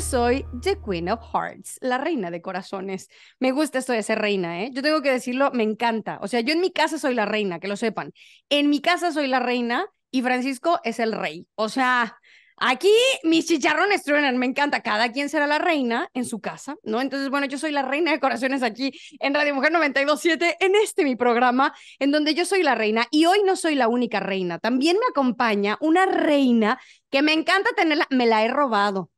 soy The Queen of Hearts, la reina de corazones. Me gusta esto de ser reina, ¿eh? Yo tengo que decirlo, me encanta. O sea, yo en mi casa soy la reina, que lo sepan. En mi casa soy la reina y Francisco es el rey. O sea, Aquí mis chicharrones truenan, me encanta. Cada quien será la reina en su casa, ¿no? Entonces, bueno, yo soy la reina de corazones aquí en Radio Mujer 927, en este mi programa, en donde yo soy la reina. Y hoy no soy la única reina, también me acompaña una reina que me encanta tenerla, me la he robado.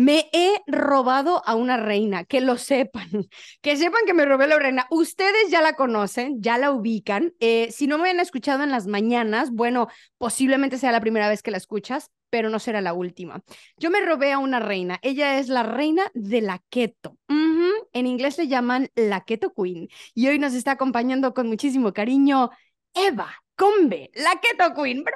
Me he robado a una reina, que lo sepan, que sepan que me robé la reina. Ustedes ya la conocen, ya la ubican. Eh, si no me han escuchado en las mañanas, bueno, posiblemente sea la primera vez que la escuchas, pero no será la última. Yo me robé a una reina. Ella es la reina de la keto. En inglés le llaman la keto queen. Y hoy nos está acompañando con muchísimo cariño Eva Combe, la keto queen. bro.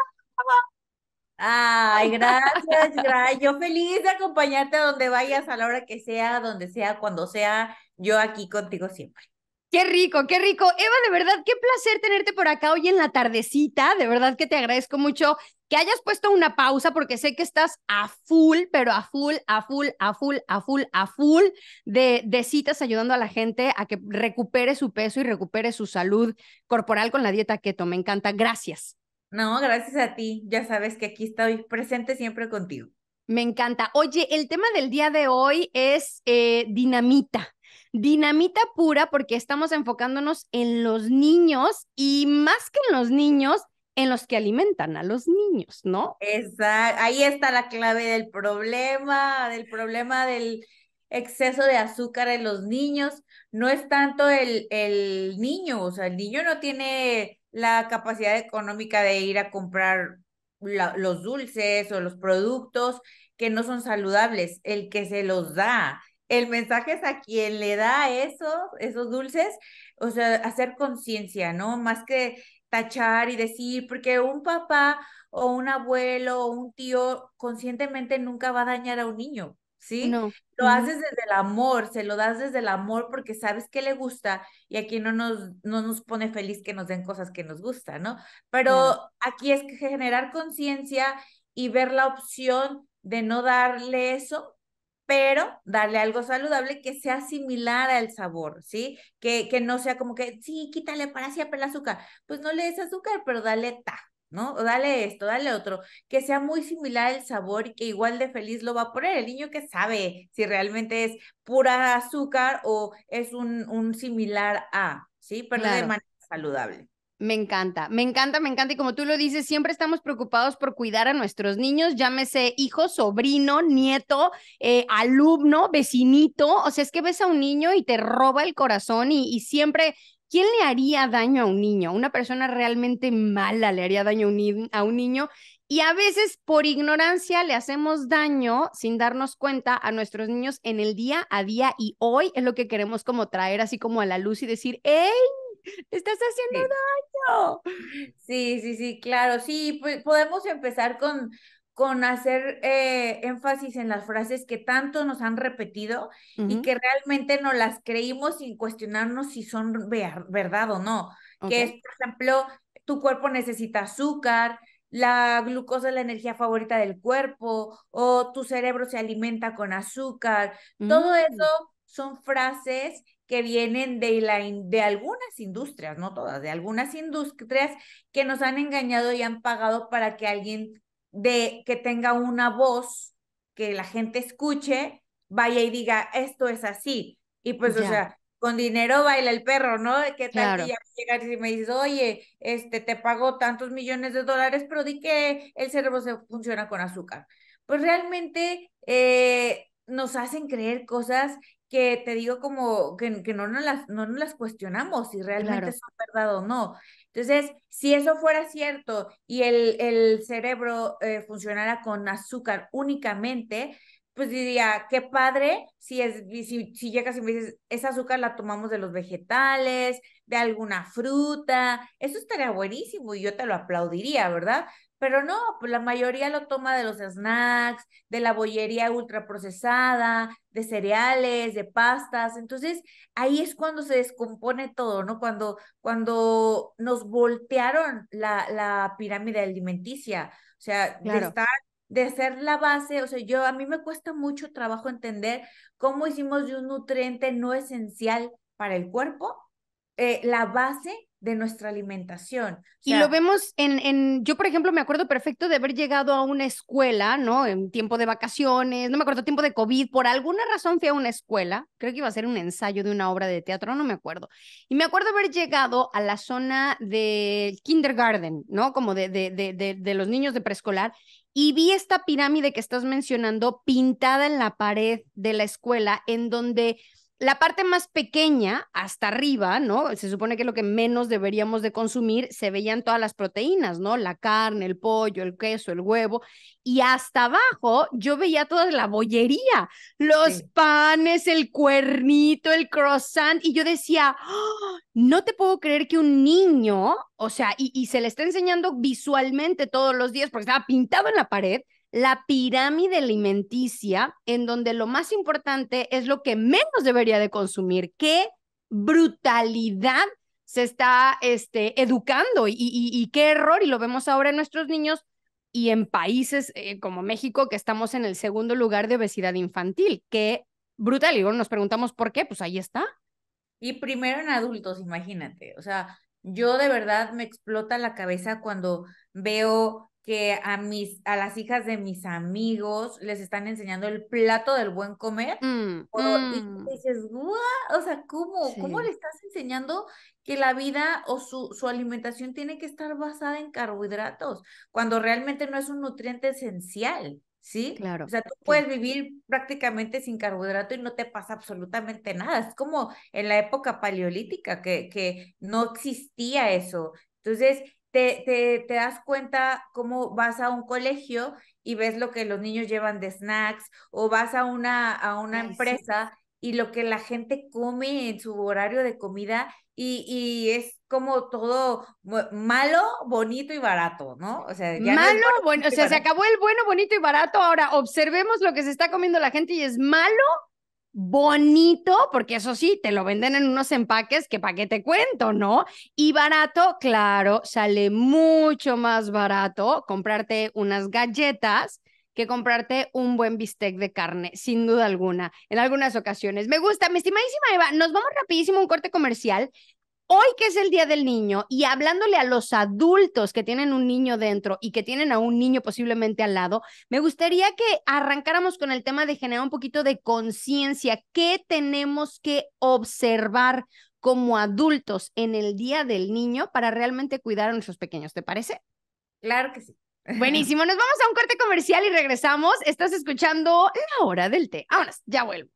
Ay, gracias, gracias. Yo feliz de acompañarte a donde vayas, a la hora que sea, donde sea, cuando sea, yo aquí contigo siempre. Qué rico, qué rico. Eva, de verdad, qué placer tenerte por acá hoy en la tardecita. De verdad que te agradezco mucho que hayas puesto una pausa porque sé que estás a full, pero a full, a full, a full, a full, a full de, de citas ayudando a la gente a que recupere su peso y recupere su salud corporal con la dieta keto. Me encanta. Gracias. No, gracias a ti. Ya sabes que aquí estoy presente siempre contigo. Me encanta. Oye, el tema del día de hoy es eh, dinamita. Dinamita pura porque estamos enfocándonos en los niños y más que en los niños, en los que alimentan a los niños, ¿no? Exacto. Ahí está la clave del problema, del problema del exceso de azúcar en los niños. No es tanto el, el niño, o sea, el niño no tiene la capacidad económica de ir a comprar los dulces o los productos que no son saludables, el que se los da. El mensaje es a quien le da eso, esos dulces, o sea, hacer conciencia, ¿no? Más que tachar y decir, porque un papá o un abuelo o un tío conscientemente nunca va a dañar a un niño, ¿sí? No. Lo haces desde el amor, se lo das desde el amor porque sabes que le gusta y aquí no nos, no nos pone feliz que nos den cosas que nos gustan, ¿no? Pero aquí es que generar conciencia y ver la opción de no darle eso, pero darle algo saludable que sea similar al sabor, ¿sí? Que, que no sea como que, sí, quítale para siempre el azúcar. Pues no le des azúcar, pero dale ta, ¿no? dale esto, dale otro, que sea muy similar el sabor y que igual de feliz lo va a poner. El niño que sabe si realmente es pura azúcar o es un, un similar a, ¿sí? Pero de manera saludable. Me encanta, me encanta, me encanta. Y como tú lo dices, siempre estamos preocupados por cuidar a nuestros niños, llámese hijo, sobrino, nieto, eh, alumno, vecinito. O sea, es que ves a un niño y te roba el corazón y, y siempre ¿Quién le haría daño a un niño? Una persona realmente mala le haría daño a un niño y a veces por ignorancia le hacemos daño sin darnos cuenta a nuestros niños en el día a día y hoy es lo que queremos como traer así como a la luz y decir, ¡Ey! ¡Estás haciendo daño! Sí, sí, sí, claro. Sí, pues, podemos empezar con, con hacer eh, énfasis en las frases que tanto nos han repetido y que realmente no las creímos sin cuestionarnos si son verdad o no. Que es, por ejemplo, tu cuerpo necesita azúcar, la glucosa es la energía favorita del cuerpo, o tu cerebro se alimenta con azúcar. Todo mm. eso son frases que vienen de, la, de algunas industrias, no todas, de algunas industrias que nos han engañado y han pagado para que alguien de que tenga una voz que la gente escuche, vaya y diga, esto es así. Y pues, o sea, con dinero baila el perro, ¿no? ¿Qué tal si ya y me dices, oye, este, te pago tantos millones de dólares, pero di que el cerebro se funciona con azúcar? Pues realmente eh, nos hacen creer cosas que te digo como que, que no, nos las, no las cuestionamos si realmente es son verdad o no. Entonces, si eso fuera cierto y el, cerebro eh, funcionara con azúcar únicamente, pues diría, qué padre si, es, si, si llegas y me dices, esa azúcar la tomamos de los vegetales, de alguna fruta, eso estaría buenísimo y yo te lo aplaudiría, ¿verdad? Pero no, pues, la mayoría lo toma de los snacks, de la bollería ultraprocesada, de cereales, de pastas. Entonces, ahí es cuando se descompone todo, ¿no? Cuando, cuando nos voltearon la, la pirámide alimenticia. O sea, de estar de ser la base, o sea, yo a mí me cuesta mucho trabajo entender cómo hicimos de un nutriente no esencial para el cuerpo eh, la base de nuestra alimentación. y lo vemos en, en, yo por ejemplo me acuerdo perfecto de haber llegado a una escuela, ¿no? En tiempo de vacaciones, no me acuerdo, tiempo de COVID, por alguna razón fui a una escuela, creo que iba a ser un ensayo de una obra de teatro, no me acuerdo. Y me acuerdo haber llegado a la zona de kindergarten, ¿no? Como de, de, de, de los niños de preescolar. Y vi esta pirámide que estás mencionando pintada en la pared de la escuela, en donde la parte más pequeña, hasta arriba, ¿no? Se supone que lo que menos deberíamos de consumir, se veían todas las proteínas, ¿no? La carne, el pollo, el queso, el huevo. Y hasta abajo yo veía toda la bollería, los panes, el cuernito, el croissant. Y yo decía, ¡Ah! no te puedo creer que un niño, o sea, y, y se le está enseñando visualmente todos los días, porque estaba pintado en la pared, la pirámide alimenticia, en donde lo más importante es lo que menos debería de consumir. ¡Qué brutalidad se está este, educando y, y, qué error! Y lo vemos ahora en nuestros niños y en países eh, como México, que estamos en el segundo lugar de obesidad infantil. ¡Qué brutal! Y nos preguntamos por qué, pues ahí está. Y primero en adultos, imagínate. O sea, yo de verdad me explota la cabeza cuando veo que a mis a las hijas de mis amigos les están enseñando el plato del buen comer mm, o, y mm. dices o sea cómo cómo le estás enseñando que la vida o su, su alimentación tiene que estar basada en carbohidratos cuando realmente no es un nutriente esencial sí claro o sea tú puedes vivir prácticamente sin carbohidrato y no te pasa absolutamente nada es como en la época paleolítica que que no existía eso entonces te, das cuenta cómo vas a un colegio y ves lo que los niños llevan de snacks o vas a una, a una empresa y lo que la gente come en su horario de comida y, es como todo malo, bonito y barato, ¿no? O sea, malo, bueno, o sea, se acabó el bueno, bonito y barato. Ahora observemos lo que se está comiendo la gente y es malo, bonito, porque eso sí, te lo venden en unos empaques que para qué te cuento, ¿no? Y barato, claro, sale mucho más barato comprarte unas galletas que comprarte un buen bistec de carne, sin duda alguna, en algunas ocasiones. Me gusta, mi estimadísima Eva, nos vamos rapidísimo a un corte comercial hoy que es el Día del Niño y hablándole a los adultos que tienen un niño dentro y que tienen a un niño posiblemente al lado, me gustaría que arrancáramos con el tema de generar un poquito de conciencia. ¿Qué tenemos que observar como adultos en el Día del Niño para realmente cuidar a nuestros pequeños? ¿Te parece? Claro que sí. Buenísimo, nos vamos a un corte comercial y regresamos. Estás escuchando la hora del té. Ahora ya vuelvo.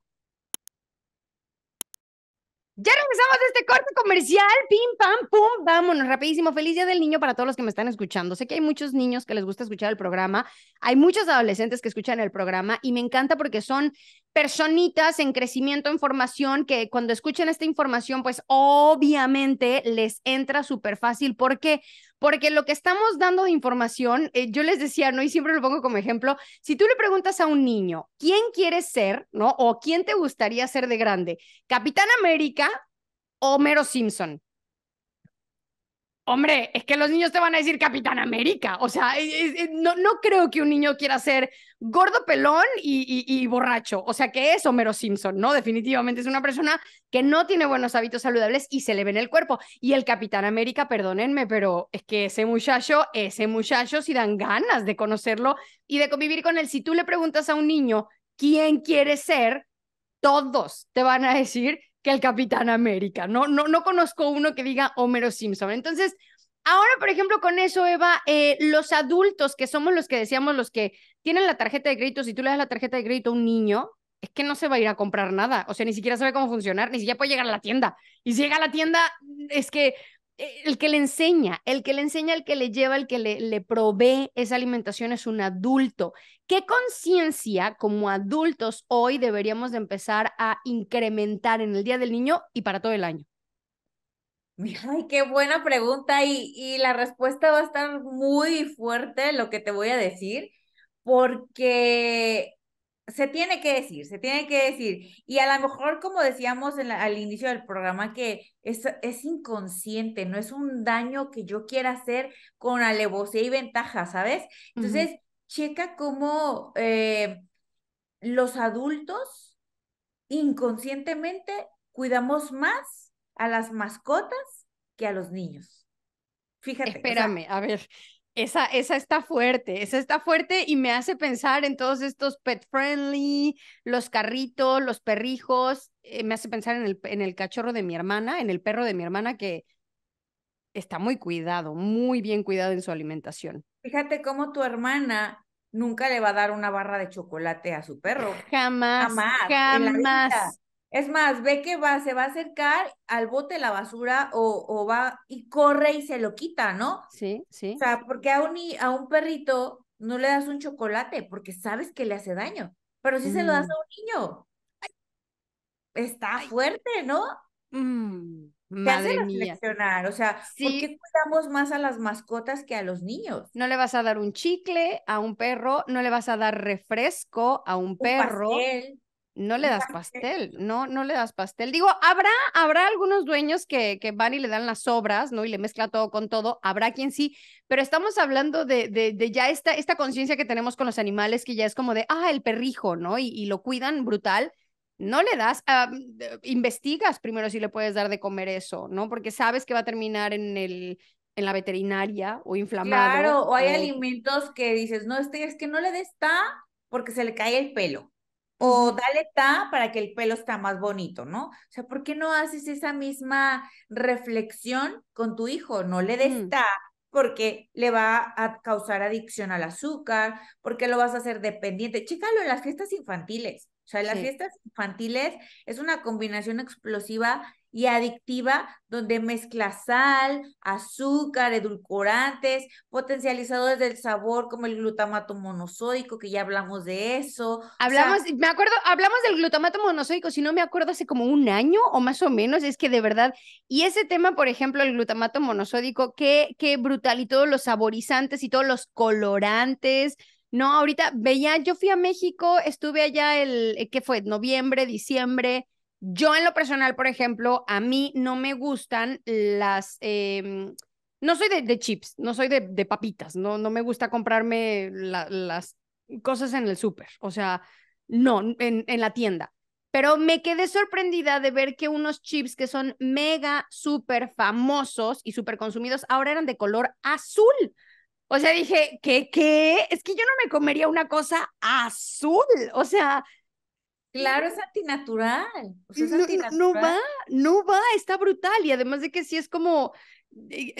Ya regresamos de este corte comercial, pim, pam, pum, vámonos, rapidísimo. Feliz Día del Niño para todos los que me están escuchando. Sé que hay muchos niños que les gusta escuchar el programa, hay muchos adolescentes que escuchan el programa y me encanta porque son personitas en crecimiento, en formación, que cuando escuchan esta información, pues obviamente les entra súper fácil. ¿Por qué? porque lo que estamos dando de información, eh, yo les decía, ¿no? Y siempre lo pongo como ejemplo, si tú le preguntas a un niño, ¿quién quieres ser, ¿no? O ¿quién te gustaría ser de grande? ¿Capitán América o Mero Simpson? Hombre, es que los niños te van a decir Capitán América. O sea, no, no, creo que un niño quiera ser gordo, pelón y, y, borracho. O sea, que es Homero Simpson, ¿no? Definitivamente es una persona que no tiene buenos hábitos saludables y se le ve en el cuerpo. Y el Capitán América, perdónenme, pero es que ese muchacho, ese muchacho, sí dan ganas de conocerlo y de convivir con él, si tú le preguntas a un niño quién quiere ser, todos te van a decir el Capitán América, ¿no? No, no conozco uno que diga Homero Simpson. Entonces, ahora, por ejemplo, con eso, Eva, eh, los adultos que somos los que decíamos, los que tienen la tarjeta de crédito, si tú le das la tarjeta de crédito a un niño, es que no se va a ir a comprar nada, o sea, ni siquiera sabe cómo funcionar, ni siquiera puede llegar a la tienda. Y si llega a la tienda, es que eh, el que le enseña, el que le enseña, el que le lleva, el que le, le provee esa alimentación es un adulto. ¿Qué conciencia como adultos hoy deberíamos de empezar a incrementar en el Día del Niño y para todo el año? Ay, qué buena pregunta y, y la respuesta va a estar muy fuerte lo que te voy a decir, porque se tiene que decir, se tiene que decir. Y a lo mejor, como decíamos al inicio del programa, que es, es inconsciente, no es un daño que yo quiera hacer con alevosía y ventaja, ¿sabes? Entonces, checa cómo eh, los adultos inconscientemente cuidamos más a las mascotas que a los niños. Fíjate. Espérame, a ver, esa, esa está fuerte, esa está fuerte y me hace pensar en todos estos pet friendly, los carritos, los perrijos, eh, me hace pensar en el, en el cachorro de mi hermana, en el perro de mi hermana que está muy cuidado, muy bien cuidado en su alimentación. Fíjate cómo tu hermana nunca le va a dar una barra de chocolate a su perro. jamás, jamás. Es más, ve que va, se va a acercar al bote de la basura o, va y corre y se lo quita, ¿no? Sí, sí. O sea, porque a un, a un perrito no le das un chocolate porque sabes que le hace daño, pero si sí se lo das a mm. un niño. está fuerte, ¿no? Mm, madre hace reflexionar, mía. o sea, ¿por qué cuidamos más a las mascotas que a los niños? No le vas a dar un chicle a un perro, no le vas a dar refresco a un, perro no le das pastel, no, no le das pastel. Digo, habrá, habrá algunos dueños que, que, van y le dan las sobras, ¿no? Y le mezcla todo con todo, habrá quien sí, pero estamos hablando de, de, ya esta, esta conciencia que tenemos con los animales, que ya es como de, ah, el perrijo, ¿no? Y, lo cuidan brutal. No le das, ah, investigas primero si le puedes dar de comer eso, ¿no? Porque sabes que va a terminar en el en la veterinaria o inflamado. Claro, o hay alimentos que dices, no, este es que no le des ta porque se le cae el pelo. O dale ta para que el pelo está más bonito, ¿no? O sea, ¿por qué no haces esa misma reflexión con tu hijo? No le des ta porque le va a causar adicción al azúcar, porque lo vas a hacer dependiente. Chécalo en las fiestas infantiles. O sea, en las fiestas infantiles es una combinación explosiva y adictiva donde mezcla sal, azúcar, edulcorantes, potencializadores del sabor como el glutamato monosódico, que ya hablamos de eso. Hablamos, me acuerdo, hablamos del glutamato monosódico, si no me acuerdo, hace como un año o más o menos, es que de verdad, y ese tema, por ejemplo, el glutamato monosódico, qué, qué brutal, y todos los saborizantes y todos los colorantes, no, ahorita veía, yo fui a México, estuve allá el, ¿qué fue? Noviembre, diciembre, yo en lo personal, por ejemplo, a mí no me gustan las... Em, no soy de, chips, no soy de, papitas, no, no me gusta comprarme las cosas en el súper, o sea, no, en, en la tienda. Pero me quedé sorprendida de ver que unos chips que son mega, súper famosos y súper consumidos ahora eran de color azul. O sea, dije, ¿qué, qué? Es que yo no me comería una cosa azul. O sea, Claro, es antinatural. O no, va, no va, está brutal. Y además de que sí es como,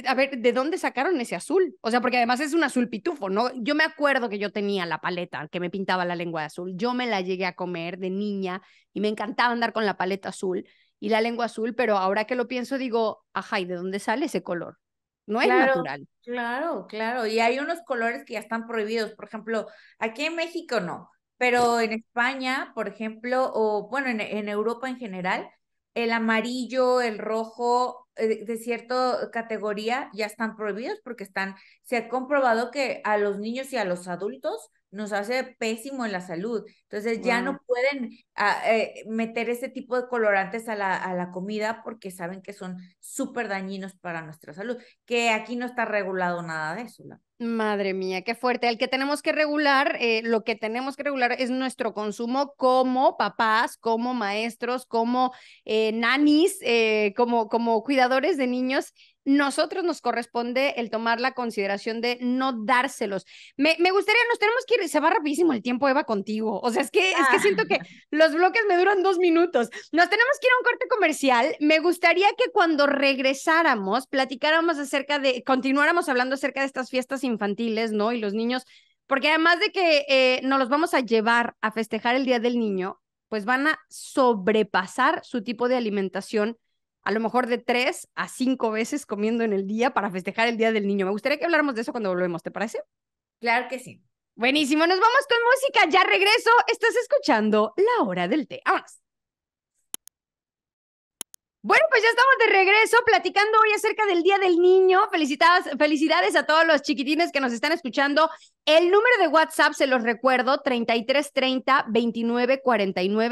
a ver, ¿de dónde sacaron ese azul? O sea, porque además es un azul pitufo, ¿no? Yo me acuerdo que yo tenía la paleta que me pintaba la lengua de azul. Yo me la llegué a comer de niña y me encantaba andar con la paleta azul y la lengua azul, pero ahora que lo pienso digo, ajá, ¿y de dónde sale ese color? No es natural. Claro, claro. Y hay unos colores que ya están prohibidos. Por ejemplo, aquí en México no pero en España, por ejemplo, o bueno, en, en Europa en general, el amarillo, el rojo eh, de cierta categoría ya están prohibidos porque están, se ha comprobado que a los niños y a los adultos nos hace pésimo en la salud. Entonces ya no pueden ah, eh, meter ese tipo de colorantes a la, a la comida porque saben que son súper dañinos para nuestra salud, que aquí no está regulado nada de eso. Madre mía, qué fuerte. El que tenemos que regular, eh, lo que tenemos que regular es nuestro consumo como papás, como maestros, como eh, nanis, como, como de niños, nosotros nos corresponde el tomar la consideración de no dárselos. Me, gustaría, nos tenemos que ir, se va rapidísimo el tiempo, Eva, contigo. O sea, es que, es que siento que ah. los bloques me duran dos minutos. Nos tenemos que ir a un corte comercial. Me gustaría que cuando regresáramos, platicáramos acerca de, continuáramos hablando acerca de estas fiestas infantiles, ¿no? Y los niños, porque además de que eh, nos los vamos a llevar a festejar el Día del Niño, pues van a sobrepasar su tipo de alimentación a lo mejor de tres a cinco veces comiendo en el día para festejar el Día del Niño. Me gustaría que habláramos de eso cuando volvemos, ¿te parece? Claro que sí. Buenísimo, nos vamos con música, ya regreso. Estás escuchando La Hora del Té. Vámonos. Bueno, pues ya estamos de regreso platicando hoy acerca del Día del Niño. Felicitadas, felicidades a todos los chiquitines que nos están escuchando. El número de WhatsApp, se los recuerdo, 3330 setenta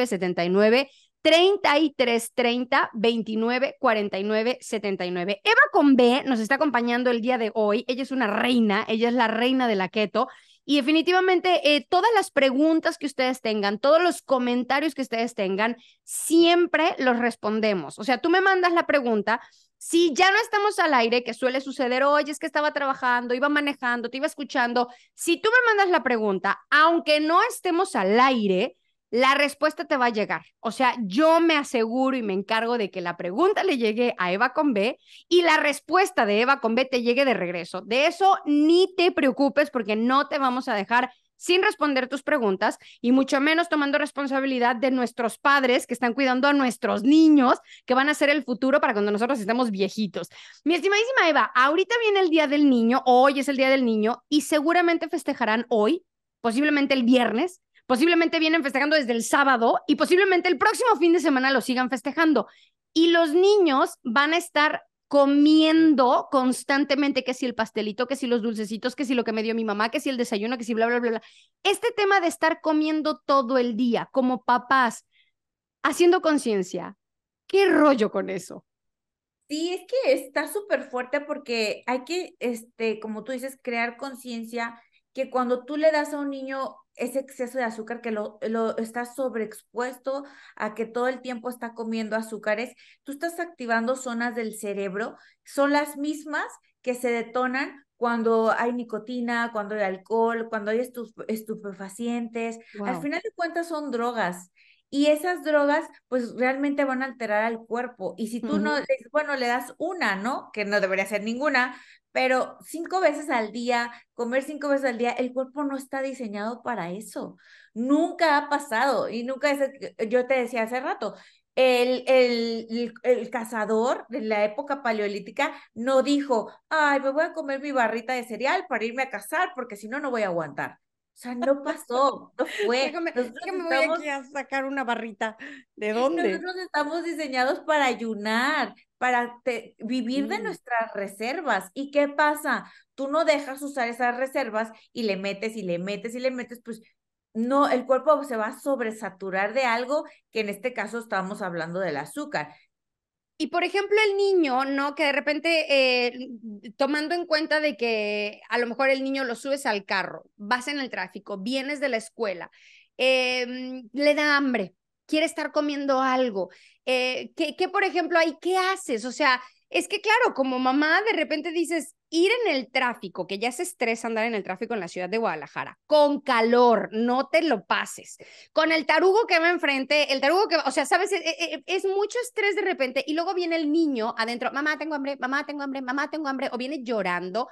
79. 33 30 29 49 79. Eva con B nos está acompañando el día de hoy. Ella es una reina, ella es la reina de la keto. Y definitivamente eh, todas las preguntas que ustedes tengan, todos los comentarios que ustedes tengan, siempre los respondemos. O sea, tú me mandas la pregunta, si ya no estamos al aire, que suele suceder, hoy es que estaba trabajando, iba manejando, te iba escuchando, si tú me mandas la pregunta, aunque no estemos al aire, la respuesta te va a llegar. O sea, yo me aseguro y me encargo de que la pregunta le llegue a Eva con B y la respuesta de Eva con B te llegue de regreso. De eso ni te preocupes porque no te vamos a dejar sin responder tus preguntas y mucho menos tomando responsabilidad de nuestros padres que están cuidando a nuestros niños, que van a ser el futuro para cuando nosotros estemos viejitos. Mi estimadísima Eva, ahorita viene el Día del Niño, hoy es el Día del Niño y seguramente festejarán hoy, posiblemente el viernes, Posiblemente vienen festejando desde el sábado y posiblemente el próximo fin de semana lo sigan festejando. Y los niños van a estar comiendo constantemente que si el pastelito, que si los dulcecitos, que si lo que me dio mi mamá, que si el desayuno, que si bla, bla, bla, bla. Este tema de estar comiendo todo el día como papás, haciendo conciencia, ¿qué rollo con eso? Sí, es que está súper fuerte porque hay que, este, como tú dices, crear conciencia que cuando tú le das a un niño ese exceso de azúcar que lo, lo está sobreexpuesto a que todo el tiempo está comiendo azúcares, tú estás activando zonas del cerebro, son las mismas que se detonan cuando hay nicotina, cuando hay alcohol, cuando hay estupefacientes. Al final de cuentas son drogas y esas drogas pues realmente van a alterar al cuerpo. Y si tú no, bueno, le das una, ¿no? Que no debería ser ninguna, pero cinco veces al día, comer cinco veces al día, el cuerpo no está diseñado para eso. Nunca ha pasado y nunca es, yo te decía hace rato. El, el, el, el cazador de la época paleolítica no dijo, ay, me voy a comer mi barrita de cereal para irme a cazar porque si no, no voy a aguantar. O sea, no pasó, no fue. Déjame, voy aquí a sacar una barrita. ¿De dónde? Nosotros estamos diseñados para ayunar, para vivir de mm. nuestras reservas. ¿Y qué pasa? Tú no dejas usar esas reservas y le metes y le metes y le metes, pues no, el cuerpo se va a sobresaturar de algo que en este caso estamos hablando del azúcar. Y por ejemplo, el niño, ¿no? Que de repente, eh, tomando en cuenta de que a lo mejor el niño lo subes al carro, vas en el tráfico, vienes de la escuela, em, le da hambre, quiere estar comiendo algo. Eh, ¿qué, por ejemplo, hay? qué haces? O sea, es que claro, como mamá de repente dices, ir en el tráfico, que ya es estrés andar en el tráfico en la ciudad de Guadalajara, con calor, no te lo pases, con el tarugo que va enfrente, el tarugo que o sea, sabes, es, e, e, es, mucho estrés de repente y luego viene el niño adentro, mamá tengo hambre, mamá tengo hambre, mamá tengo hambre, o viene llorando.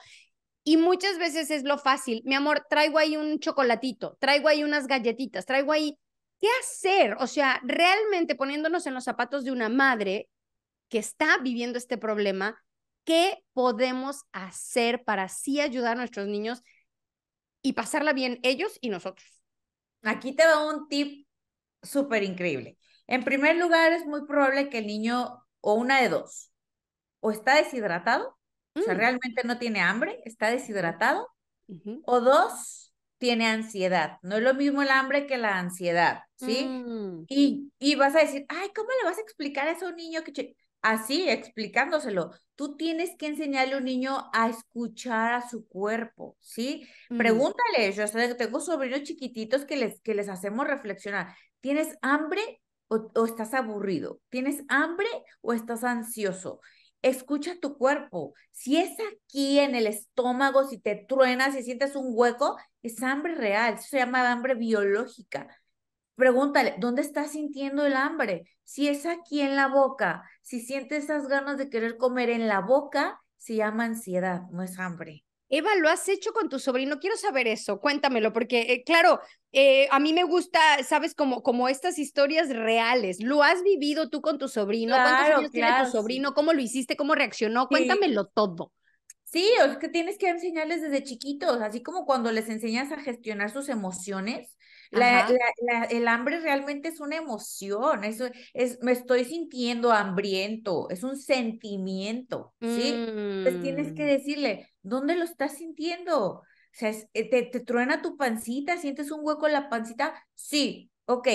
Y muchas veces es lo fácil, mi amor, traigo ahí un chocolatito, traigo ahí unas galletitas, traigo ahí... ¿Qué hacer? O sea, realmente poniéndonos en los zapatos de una madre que está viviendo este problema, ¿Qué podemos hacer para así ayudar a nuestros niños y pasarla bien ellos y nosotros? Aquí te va un tip súper increíble. En primer lugar, es muy probable que el niño, o una de dos, o está deshidratado, o sea, mm. realmente no tiene hambre, está deshidratado, o dos, tiene ansiedad. No es lo mismo el hambre que la ansiedad, ¿sí? Mm. Y, y vas a decir, ay, ¿cómo le vas a explicar a un niño que así, explicándoselo. Tú tienes que enseñarle a un niño a escuchar a su cuerpo, ¿sí? Pregúntale, yo tengo sobrinos chiquititos que les, que les hacemos reflexionar. ¿Tienes hambre o, estás aburrido? ¿Tienes hambre o estás ansioso? Escucha tu cuerpo. Si es aquí en el estómago, si te truenas, si sientes un hueco, es hambre real. se llama hambre biológica. Pregúntale, ¿dónde estás sintiendo el hambre? Si es aquí en la boca, si sientes esas ganas de querer comer en la boca, se llama ansiedad, no es hambre. Eva, ¿lo has hecho con tu sobrino? Quiero saber eso, cuéntamelo, porque eh, claro, eh, a mí me gusta, sabes, como, como estas historias reales. ¿Lo has vivido tú con tu sobrino? ¿Cuántos años tiene tu sobrino? ¿Cómo lo hiciste? ¿Cómo reaccionó? Cuéntamelo todo. Sí, es que tienes que enseñarles desde chiquitos, así como cuando les enseñas a gestionar sus emociones, la, el hambre realmente es una emoción, es, es, me estoy sintiendo hambriento, es un sentimiento, ¿sí? Entonces tienes que mm. decirle, ¿dónde lo estás sintiendo? O sea, eh, te, truena tu pancita, sientes un hueco en la pancita, sí, ok,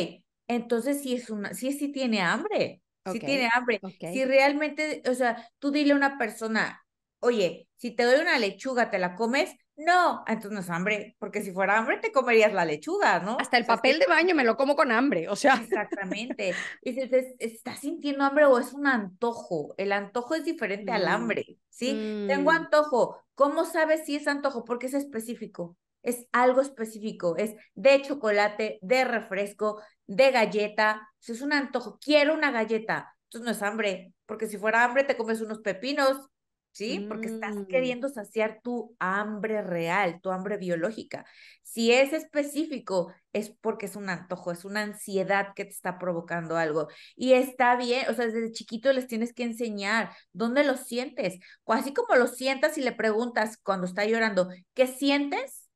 entonces sí es una, sí, sí tiene hambre, si sí tiene hambre. Si realmente, o sea, tú dile a una persona, oye, si te doy una lechuga, ¿te la comes? No, ah, entonces no es hambre, porque si fuera hambre te comerías la lechuga, ¿no? Hasta el papel de baño me lo como con hambre, o sea. Exactamente. y si ¿estás sintiendo hambre o es un antojo? El antojo es diferente al mm, hambre, ¿sí? Tengo mm. antojo. ¿Cómo sabes si es antojo? Porque es específico. Es algo específico. Es de chocolate, de refresco, de galleta. si es un antojo. Quiero una galleta. Entonces no es hambre, porque si fuera hambre te comes unos pepinos ¿sí? Porque estás mm. queriendo saciar tu hambre real, tu hambre biológica. Si es específico, es porque es un antojo, es una ansiedad que te está provocando algo. Y está bien, o sea, desde chiquito les tienes que enseñar dónde lo sientes. Así como lo sientas y le preguntas cuando está llorando, ¿qué sientes?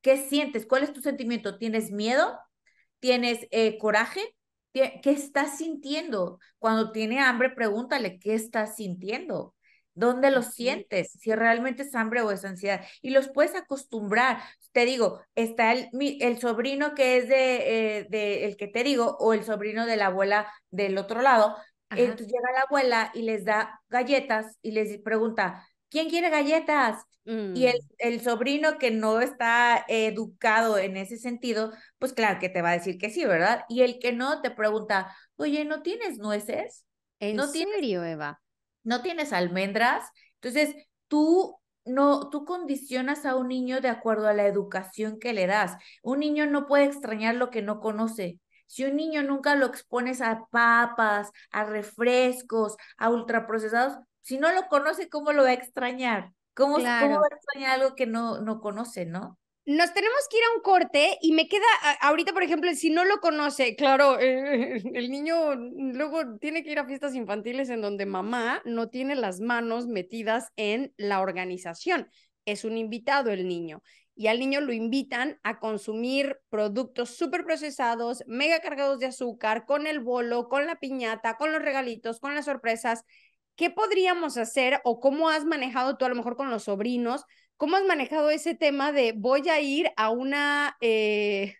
¿Qué sientes? ¿Cuál es tu sentimiento? ¿Tienes miedo? ¿Tienes eh, coraje? ¿Qué estás sintiendo? Cuando tiene hambre, pregúntale, ¿qué estás sintiendo? dónde los sientes, si realmente es hambre o es ansiedad. Y los puedes acostumbrar. Te digo, está el, el sobrino que es de, eh, de, el que te digo, o el sobrino de la abuela del otro lado. Eh, entonces llega la abuela y les da galletas y les pregunta, ¿quién quiere galletas? Y el, mm. el, sobrino que no está educado en ese sentido, pues claro que te va a decir que sí, ¿verdad? Y el que no te pregunta, oye, ¿no tienes nueces? ¿En ¿No serio, Eva? no tienes almendras. Entonces, tú no, tú condicionas a un niño de acuerdo a la educación que le das. Un niño no puede extrañar lo que no conoce. Si un niño nunca lo expones a papas, a refrescos, a ultraprocesados, si no lo conoce, ¿cómo lo va a extrañar? ¿Cómo, va a extrañar algo que no, no conoce, no? nos tenemos que ir a un corte y me queda, ahorita por ejemplo, si no lo conoce, claro, eh, el niño luego tiene que ir a fiestas infantiles en donde mamá no tiene las manos metidas en la organización. Es un invitado el niño y al niño lo invitan a consumir productos súper procesados, mega cargados de azúcar, con el bolo, con la piñata, con los regalitos, con las sorpresas. ¿Qué podríamos hacer o cómo has manejado tú a lo mejor con los sobrinos ¿Cómo has manejado ese tema de voy a ir a una... Eh,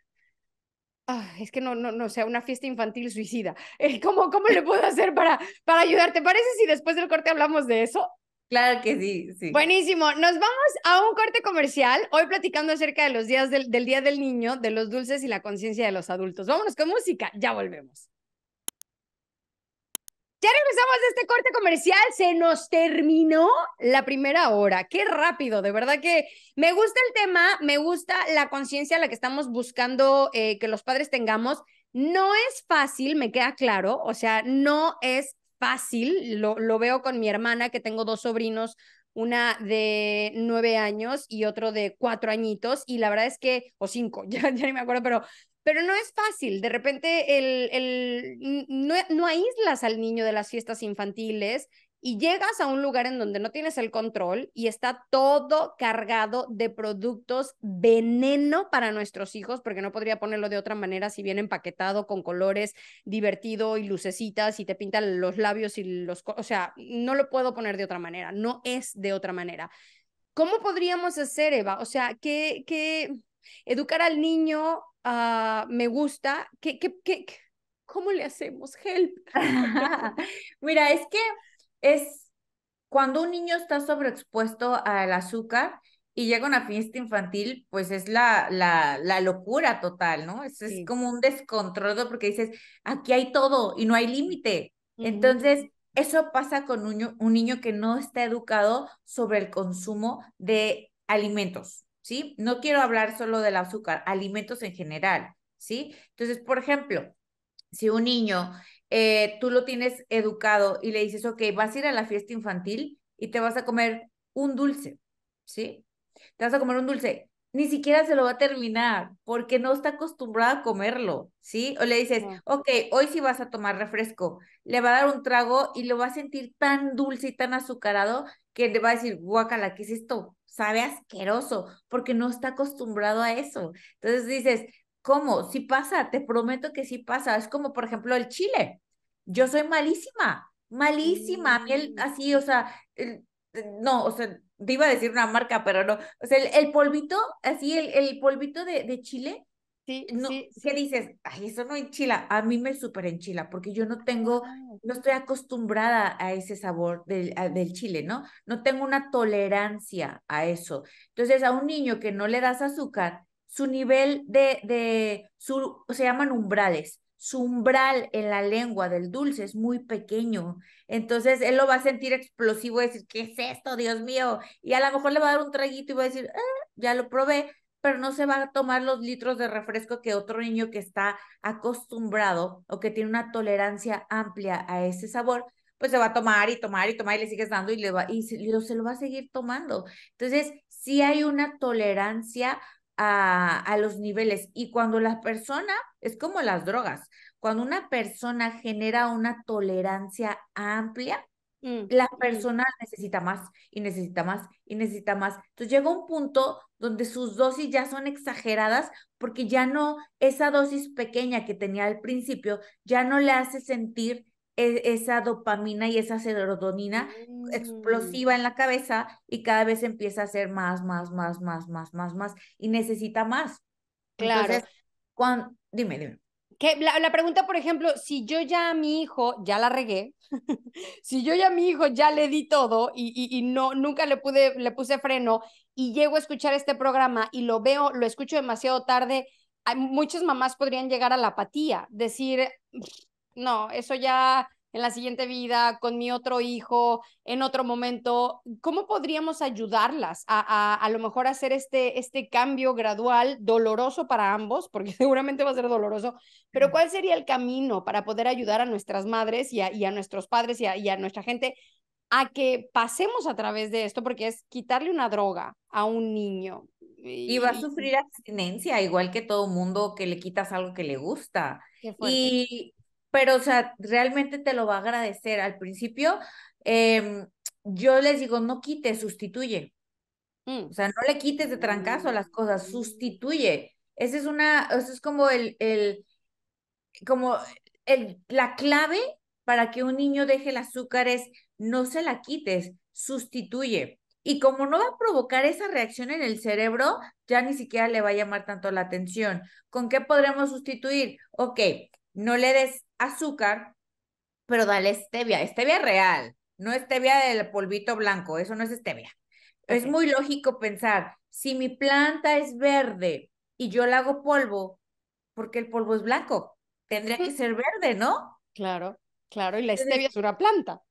ah, es que no, no, no sea una fiesta infantil suicida. Eh, ¿cómo, ¿Cómo le puedo hacer para, para ayudar? ¿Te parece si después del corte hablamos de eso? Claro que sí, sí. Buenísimo. Nos vamos a un corte comercial, hoy platicando acerca de los días del, del Día del Niño, de los dulces y la conciencia de los adultos. Vámonos con música, ya volvemos. Ya regresamos de este corte comercial, se nos terminó la primera hora. Qué rápido, de verdad que me gusta el tema, me gusta la conciencia la que estamos buscando eh, que los padres tengamos. No es fácil, me queda claro, o sea, no es fácil, lo, veo con mi hermana que tengo dos sobrinos, una de nueve años y otro de cuatro añitos, y la verdad es que, o cinco, ya, ya ni me acuerdo, pero pero no es fácil, de repente el, el, no, no aíslas al niño de las fiestas infantiles y llegas a un lugar en donde no tienes el control y está todo cargado de productos veneno para nuestros hijos, porque no podría ponerlo de otra manera si bien empaquetado con colores, divertido y lucecitas y te pintan los labios y los... O sea, no lo puedo poner de otra manera, no es de otra manera. ¿Cómo podríamos hacer, Eva? O sea, que, que educar al niño Ah, me gusta. ¿Qué, qué, cómo le hacemos? Help. Mira, es que es cuando un niño está sobreexpuesto al azúcar y llega una fiesta infantil, pues es la, la, la locura total, ¿no? Es, como un descontrol porque dices, aquí hay todo y no hay límite. Entonces, eso pasa con un, un niño que no está educado sobre el consumo de alimentos. ¿sí? No quiero hablar solo del azúcar, alimentos en general, ¿sí? Entonces, por ejemplo, si un niño eh, tú lo tienes educado y le dices, ok, vas a ir a la fiesta infantil y te vas a comer un dulce, ¿sí? Te vas a comer un dulce. Ni siquiera se lo va a terminar porque no está acostumbrado a comerlo, ¿sí? O le dices, ok, hoy sí vas a tomar refresco. Le va a dar un trago y lo va a sentir tan dulce y tan azucarado que le va a decir, guacala, ¿qué es esto? sabe asqueroso porque no está acostumbrado a eso. Entonces dices, ¿cómo? Si pasa, te prometo que sí pasa. Es como, por ejemplo, el chile. Yo soy malísima, malísima. A mí el, mm. así, o sea, no, o sea, te iba a decir una marca, pero no. O sea, el, polvito, así, el, el polvito de chile, ¿Qué dices? Ay, eso no enchila. A mí me súper enchila porque yo no tengo, ah. no estoy acostumbrada a ese sabor del, chile, ¿no? No tengo una tolerancia a eso. Entonces, a un niño que no le das azúcar, su nivel de, de su, se llaman umbrales. Su umbral en la lengua del dulce es muy pequeño. Entonces, él lo va a sentir explosivo, decir, ¿qué es esto, Dios mío? Y a lo mejor le va a dar un traguito y va a decir, ah, ya lo probé pero no se va a tomar los litros de refresco que otro niño que está acostumbrado o que tiene una tolerancia amplia a ese sabor, pues se va a tomar y tomar y tomar y le sigues dando y, le va, y se, lo, va a seguir tomando. Entonces, sí hay una tolerancia a, los niveles y cuando la persona, es como las drogas, cuando una persona genera una tolerancia amplia, mm, la mm. persona necesita más y necesita más y necesita más. Entonces llega un punto donde sus dosis ya son exageradas porque ya no, esa dosis pequeña que tenía al principio, ya no le hace sentir e, esa dopamina y esa serotonina mm. explosiva en la cabeza y cada vez empieza a hacer más, más, más, más, más, más, más y necesita más. Claro. Entonces, dime, dime la, pregunta, por ejemplo, si yo ya a mi hijo ya la regué, si yo ya a mi hijo ya le di todo y, y, no, nunca le, pude, le puse freno y llego a escuchar este programa y lo veo, lo escucho demasiado tarde, muchas mamás podrían llegar a la apatía, decir, no, eso ya en la siguiente vida, con mi otro hijo, en otro momento, ¿cómo podríamos ayudarlas a a, lo mejor hacer este, este cambio gradual, doloroso para ambos, porque seguramente va a ser doloroso, pero cuál sería el camino para poder ayudar a nuestras madres y a, nuestros padres y a, nuestra gente a que pasemos a través de esto, porque es quitarle una droga a un niño. Y, va a sufrir abstinencia, igual que todo mundo que le quitas algo que le gusta. Y pero o sea, realmente te lo va a agradecer. Al principio, em, yo les digo, no quite, sustituye. Mm. O sea, no le quites de trancazo mm. las cosas, sustituye. Esa es una, eso es como el, el como el, la clave para que un niño deje el azúcar es no se la quites, sustituye. Y como no va a provocar esa reacción en el cerebro, ya ni siquiera le va a llamar tanto la atención. ¿Con qué podremos sustituir? Ok, no le des azúcar, pero dale stevia, stevia real, no stevia del polvito blanco, eso no es stevia. Es muy lógico pensar, si mi planta es verde y yo la hago polvo, porque el polvo es blanco, tendría que ser verde, ¿no? Claro, claro, y la stevia es una planta.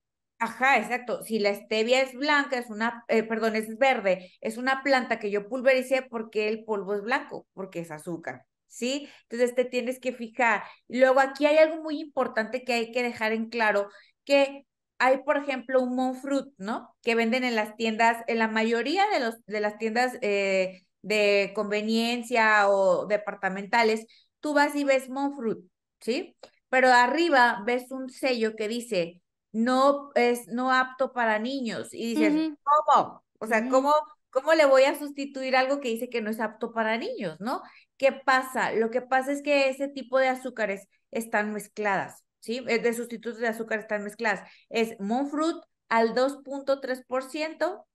Ajá, exacto. Si la stevia es blanca, es una, eh, perdón, es verde, es una planta que yo pulvericé porque el polvo es blanco, porque es azúcar. ¿sí? Entonces te tienes que fijar. Luego aquí hay algo muy importante que hay que dejar en claro, que hay, por ejemplo, un Monfruit, ¿no? Que venden en las tiendas, en la mayoría de, los, de las tiendas eh, de conveniencia o departamentales, tú vas y ves Monfruit, ¿sí? Pero arriba ves un sello que dice, no es no apto para niños. Y dices, ¿cómo? O sea, ¿cómo, ¿cómo le voy a sustituir algo que dice que no es apto para niños, no? ¿Qué pasa? Lo que pasa es que ese tipo de azúcares están mezcladas, ¿sí? Eh, de sustitutos de azúcar están mezcladas. Es Monfruit al 2.3%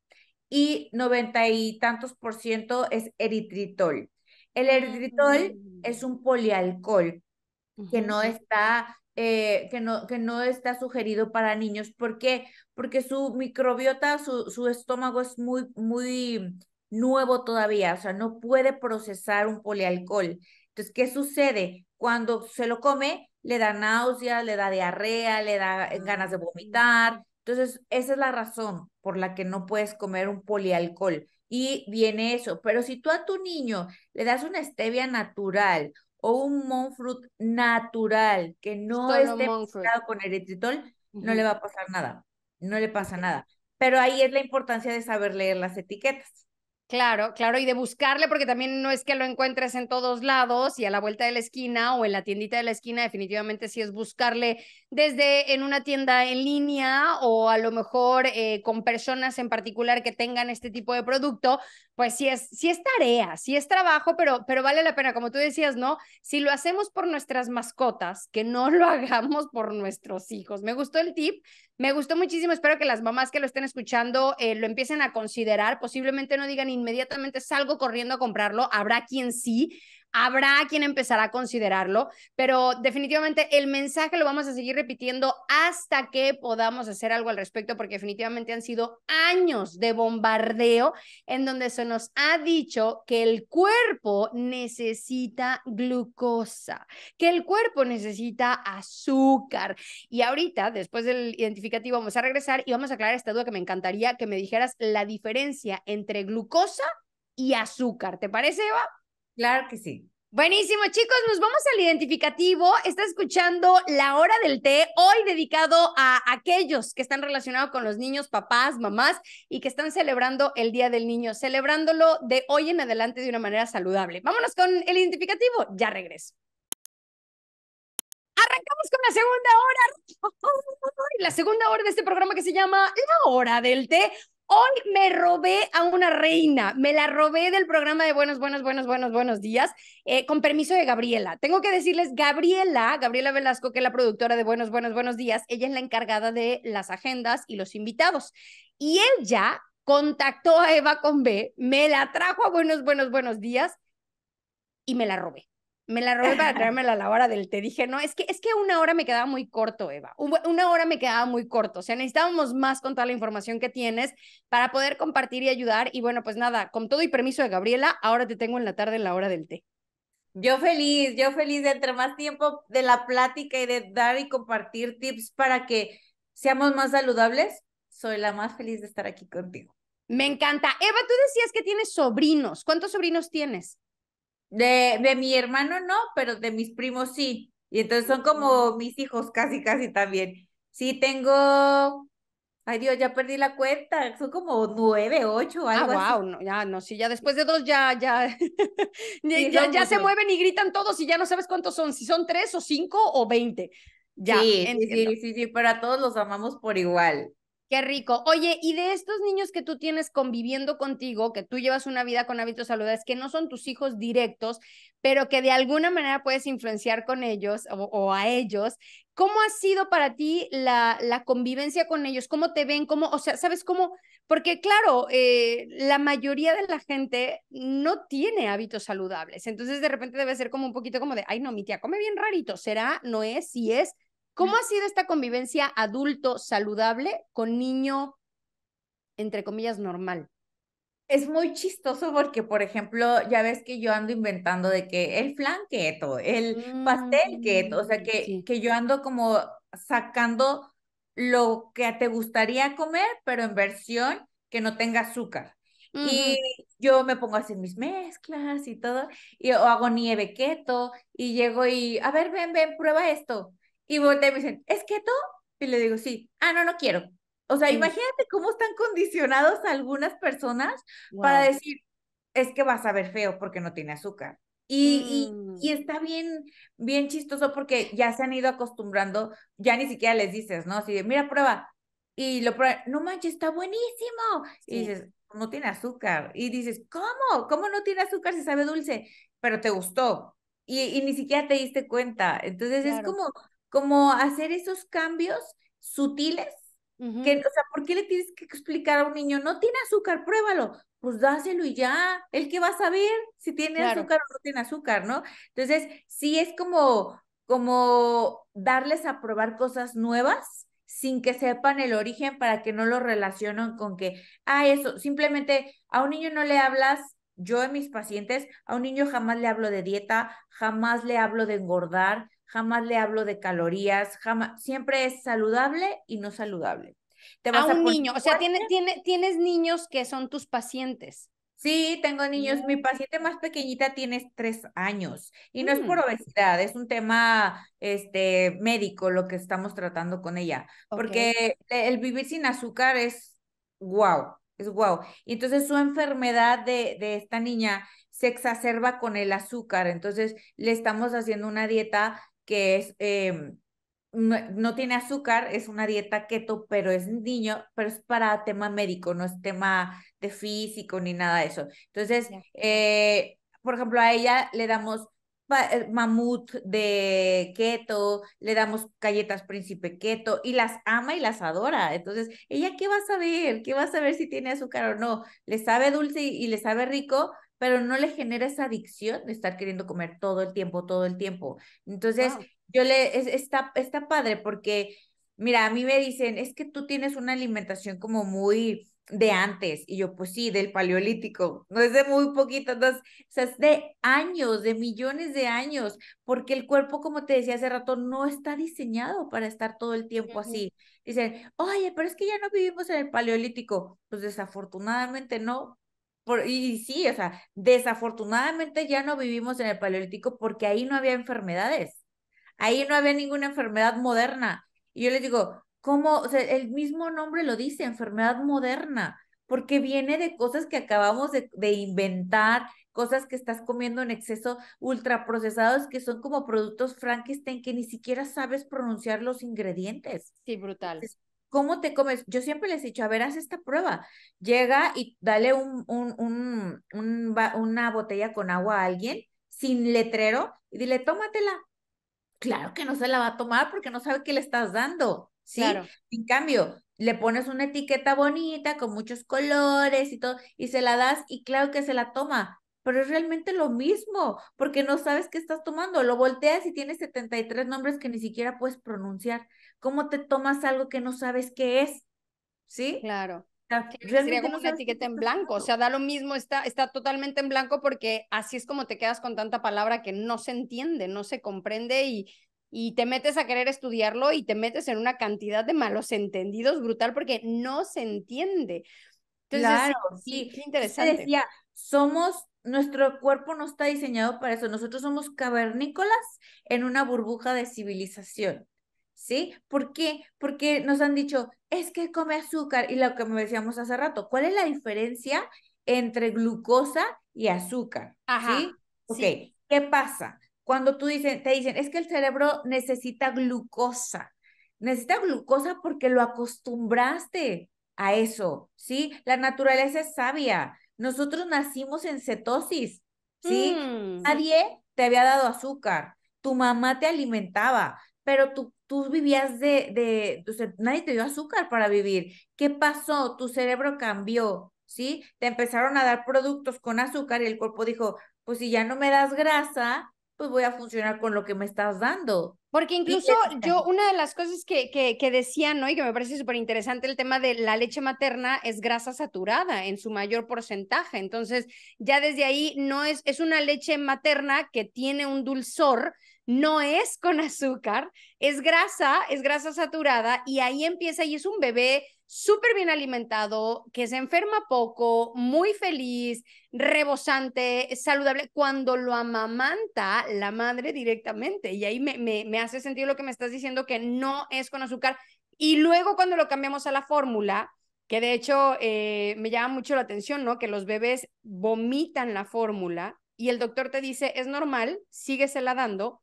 y noventa y tantos por ciento es eritritol. El ah, eritritol mm. es un polialcohol que no está eh, que, no, que no está sugerido para niños. ¿Por qué? Porque su microbiota, su, su estómago es muy, muy nuevo todavía, o sea, no puede procesar un polialcohol. Entonces, ¿qué sucede? Cuando se lo come, le da náuseas, le da diarrea, le da eh, ganas de ah. vomitar. Entonces, esa es la razón por la que no puedes comer un polialcohol. Y viene eso. Pero si tú a tu niño le das una stevia natural o un monk natural que no esté mezclado con eritritol, no le va a pasar nada. No le pasa nada. Pero ahí es la importancia de saber leer las etiquetas. Claro, claro, y de buscarle, porque también no es que lo encuentres en todos lados y a la vuelta de la esquina o en la tiendita de la esquina, definitivamente si es buscarle desde en una tienda en línea o a lo mejor eh, con personas en particular que tengan este tipo de producto, pues sí es, es tarea, sí es trabajo, pero, pero vale la pena, como tú decías, ¿no? Si lo hacemos por nuestras mascotas, que no lo hagamos por nuestros hijos. Me gustó el tip me gustó muchísimo, espero que las mamás que lo estén escuchando eh, lo empiecen a considerar, posiblemente no digan inmediatamente salgo corriendo a comprarlo, habrá quien sí, Habrá quien empezará a considerarlo, pero definitivamente el mensaje lo vamos a seguir repitiendo hasta que podamos hacer algo al respecto, porque definitivamente han sido años de bombardeo en donde se nos ha dicho que el cuerpo necesita glucosa, que el cuerpo necesita azúcar. Y ahorita, después del identificativo, vamos a regresar y vamos a aclarar esta duda que me encantaría que me dijeras la diferencia entre glucosa y azúcar. ¿Te parece, Eva? Claro que sí. Buenísimo, chicos, nos vamos al identificativo. Está escuchando La Hora del Té, hoy dedicado a aquellos que están relacionados con los niños, papás, mamás y que están celebrando el Día del Niño, celebrándolo de hoy en adelante de una manera saludable. Vámonos con el identificativo, ya regreso. Arrancamos con la segunda hora. La segunda hora de este programa que se llama La Hora del Té. Hoy me robé a una reina, me la robé del programa de Buenos, Buenos, Buenos, Buenos, Buenos Días, eh, con permiso de Gabriela. Tengo que decirles, Gabriela, Gabriela Velasco, que es la productora de Buenos, Buenos, Buenos Días, ella es la encargada de las agendas y los invitados. Y ella contactó a Eva con B, me la trajo a Buenos, Buenos, Buenos Días y me la robé. Me la robé para traérmela a la hora del té, dije, no, es que, es que una hora me quedaba muy corto, Eva. Una hora me quedaba muy corto. O sea, necesitábamos más con toda la información que tienes para poder compartir y ayudar. Y bueno, pues nada, con todo y permiso de Gabriela, ahora te tengo en la tarde en la hora del té. Yo feliz, yo feliz de entre más tiempo de la plática y de dar y compartir tips para que seamos más saludables. Soy la más feliz de estar aquí contigo. Me encanta. Eva, tú decías que tienes sobrinos. ¿Cuántos sobrinos tienes? De, mi hermano no, pero de mis primos sí. Y entonces son como mis hijos casi, casi también. Sí, tengo Ay Dios, ya perdí la cuenta, son como nueve, ocho, ah, algo ah, wow. No, ya, no, sí, ya después de dos ya, ya, ya, se mueven y gritan todos y ya no sabes cuántos son, si son tres o cinco o veinte. Ya, sí, sí, sí, sí, pero a todos los amamos por igual. Qué rico. Oye, y de estos niños que tú tienes conviviendo contigo, que tú llevas una vida con hábitos saludables, que no son tus hijos directos, pero que de alguna manera puedes influenciar con ellos o, a ellos, ¿cómo ha sido para ti la, convivencia con ellos? ¿Cómo te ven? ¿Cómo, o sea, ¿sabes cómo? Porque claro, eh, la mayoría de la gente no tiene hábitos saludables. Entonces de repente debe ser como un poquito como de, ay, no, mi tía come bien rarito. ¿Será? ¿No es? ¿Si es? ¿Cómo ha sido esta convivencia adulto saludable con niño, entre comillas, normal? Es muy chistoso porque, por ejemplo, ya ves que yo ando inventando de que el flan keto, el pastel keto, o sea, mm, que, que yo ando como sacando lo que te gustaría comer, pero en versión que no tenga azúcar. Y yo me pongo a hacer mis mezclas y todo, y, o hago nieve keto, y llego y, a ver, ven, ven, prueba esto. Y volteé y me dicen, ¿es keto? Y le digo, sí. Ah, no, no quiero. O sea, imagínate cómo están condicionados algunas personas para decir, es que vas a ver feo porque no tiene azúcar. Y, y, mm. está bien, bien chistoso porque ya se han ido acostumbrando, ya ni siquiera les dices, ¿no? Así mira, prueba. Y lo prueba, no manches, está buenísimo. Y dices, no tiene azúcar. Y dices, ¿cómo? ¿Cómo no tiene azúcar si sabe dulce? Pero te gustó. Y, ni siquiera te diste cuenta. Entonces es como como hacer esos cambios sutiles, que, o sea, ¿por qué le tienes que explicar a un niño, no tiene azúcar, pruébalo? Pues dáselo y ya, el que va a saber si tiene azúcar o no tiene azúcar, ¿no? Entonces, sí es como, como darles a probar cosas nuevas sin que sepan el origen para que no lo relacionen con que, ah, eso, simplemente a un niño no le hablas yo en mis pacientes, a un niño jamás le hablo de dieta, jamás le hablo de engordar, jamás le hablo de calorías, jamás, siempre es saludable y no saludable. a un niño, o sea, tiene, tiene, tienes niños que son tus pacientes. Sí, tengo niños. Mi mm. paciente más pequeñita tiene tres años y no es por mm. obesidad, es un tema este, médico lo que estamos tratando con ella, porque e, el vivir sin azúcar es wow, es wow. Y entonces su enfermedad de, de esta niña se exacerba con el azúcar, entonces le estamos haciendo una dieta que es, em, no, tiene azúcar, es una dieta keto, pero es niño, pero es para tema médico, no es tema de físico ni nada de eso. Entonces, eh, por ejemplo, a ella le damos eh, mamut de keto, le damos galletas príncipe keto y las ama y las adora. Entonces, ella qué va a saber, qué va a saber si tiene azúcar o no. Le sabe dulce y le sabe rico, pero no le genera esa adicción de estar queriendo comer todo el tiempo, todo el tiempo. Entonces, yo le, está, está padre porque, mira, a mí me dicen, es que tú tienes una alimentación como muy de antes. Y yo, pues sí, del paleolítico. No es de muy poquito, entonces, o sea, es de años, de millones de años, porque el cuerpo, como te decía hace rato, no está diseñado para estar todo el tiempo así. Dicen, oye, pero es que ya no vivimos en el paleolítico. Pues desafortunadamente no, por, y sí, o sea, desafortunadamente ya no vivimos en el paleolítico porque ahí no había enfermedades. Ahí no había ninguna enfermedad moderna. Y yo les digo, ¿cómo? O sea, el mismo nombre lo dice, enfermedad moderna, porque viene de cosas que acabamos de, inventar, cosas que estás comiendo en exceso, ultraprocesados que son como productos Frankenstein que ni siquiera sabes pronunciar los ingredientes. Sí, brutal. ¿Cómo te comes? Yo siempre les he dicho, a ver, haz esta prueba. Llega y dale un, una botella con agua a alguien sin letrero y dile, tómatela. Claro que no se la va a tomar porque no sabe qué le estás dando. Sí, en cambio, le pones una etiqueta bonita con muchos colores y todo, y se la das y claro que se la toma, pero es realmente lo mismo, porque no sabes qué estás tomando, lo volteas y tienes 73 nombres que ni siquiera puedes pronunciar. ¿Cómo te tomas algo que no sabes qué es? ¿Sí? Claro. Realmente sería como una etiqueta en blanco, o sea, da lo mismo, está, está totalmente en blanco porque así es como te quedas con tanta palabra que no se entiende, no se comprende y, y te metes a querer estudiarlo y te metes en una cantidad de malos entendidos brutal porque no se entiende. Entonces, claro, sí, sí qué interesante. Decía, somos, nuestro cuerpo no está diseñado para eso, nosotros somos cavernícolas en una burbuja de civilización. ¿sí? ¿Por qué? Porque nos han dicho, es que come azúcar y lo que me decíamos hace rato, ¿cuál es la diferencia entre glucosa y azúcar? Ajá. ¿qué pasa? Cuando tú dicen, te dicen, es que el cerebro necesita glucosa, necesita glucosa porque lo acostumbraste a eso, ¿sí? La naturaleza es sabia. Nosotros nacimos en cetosis, ¿sí? Mm. Nadie te había dado azúcar, tu mamá te alimentaba, pero tú, tú vivías de, de, o sea, nadie te dio azúcar para vivir. ¿Qué pasó? Tu cerebro cambió, ¿sí? Te empezaron a dar productos con azúcar y el cuerpo dijo, pues si ya no me das grasa, pues voy a funcionar con lo que me estás dando. Porque incluso yo, una de las cosas que, que, que decían, ¿no? Y que me parece súper interesante el tema de la leche materna es grasa saturada en su mayor porcentaje. Entonces, ya desde ahí no es, es una leche materna que tiene un dulzor no es con azúcar, es grasa, es grasa saturada y ahí empieza y es un bebé súper bien alimentado, que se enferma poco, muy feliz, rebosante, saludable, cuando lo amamanta la madre directamente. Y ahí me, me, hace sentido lo que me estás diciendo, que no es con azúcar. Y luego cuando lo cambiamos a la fórmula, que de hecho eh, me llama mucho la atención, ¿no? Que los bebés vomitan la fórmula y el doctor te dice, es normal, síguesela dando,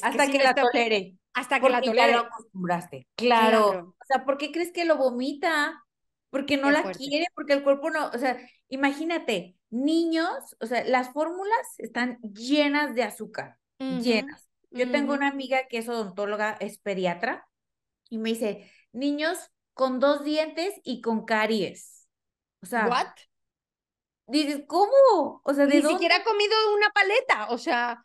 hasta que, la tolere. Hasta que la tolere. lo acostumbraste. Claro. O sea, ¿por qué crees que lo vomita? Porque no la quiere, porque el cuerpo no, o sea, imagínate, niños, o sea, las fórmulas están llenas de azúcar, llenas. Yo tengo una amiga que es odontóloga, es pediatra, y me dice, niños con dos dientes y con caries. O sea, ¿What? Dices, ¿cómo? O sea, ¿de Ni siquiera ha comido una paleta, o sea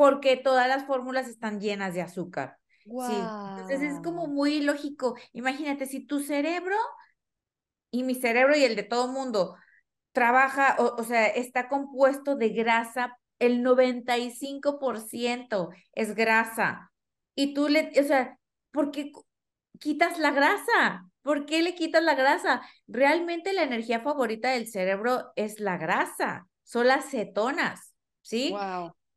porque todas las fórmulas están llenas de azúcar. Sí. Entonces es como muy lógico. Imagínate, si tu cerebro y mi cerebro y el de todo mundo trabaja, o, sea, está compuesto de grasa, el 95% es grasa. Y tú le, o sea, ¿por qué quitas la grasa? ¿Por qué le quitas la grasa? Realmente la energía favorita del cerebro es la grasa, son las cetonas, ¿sí?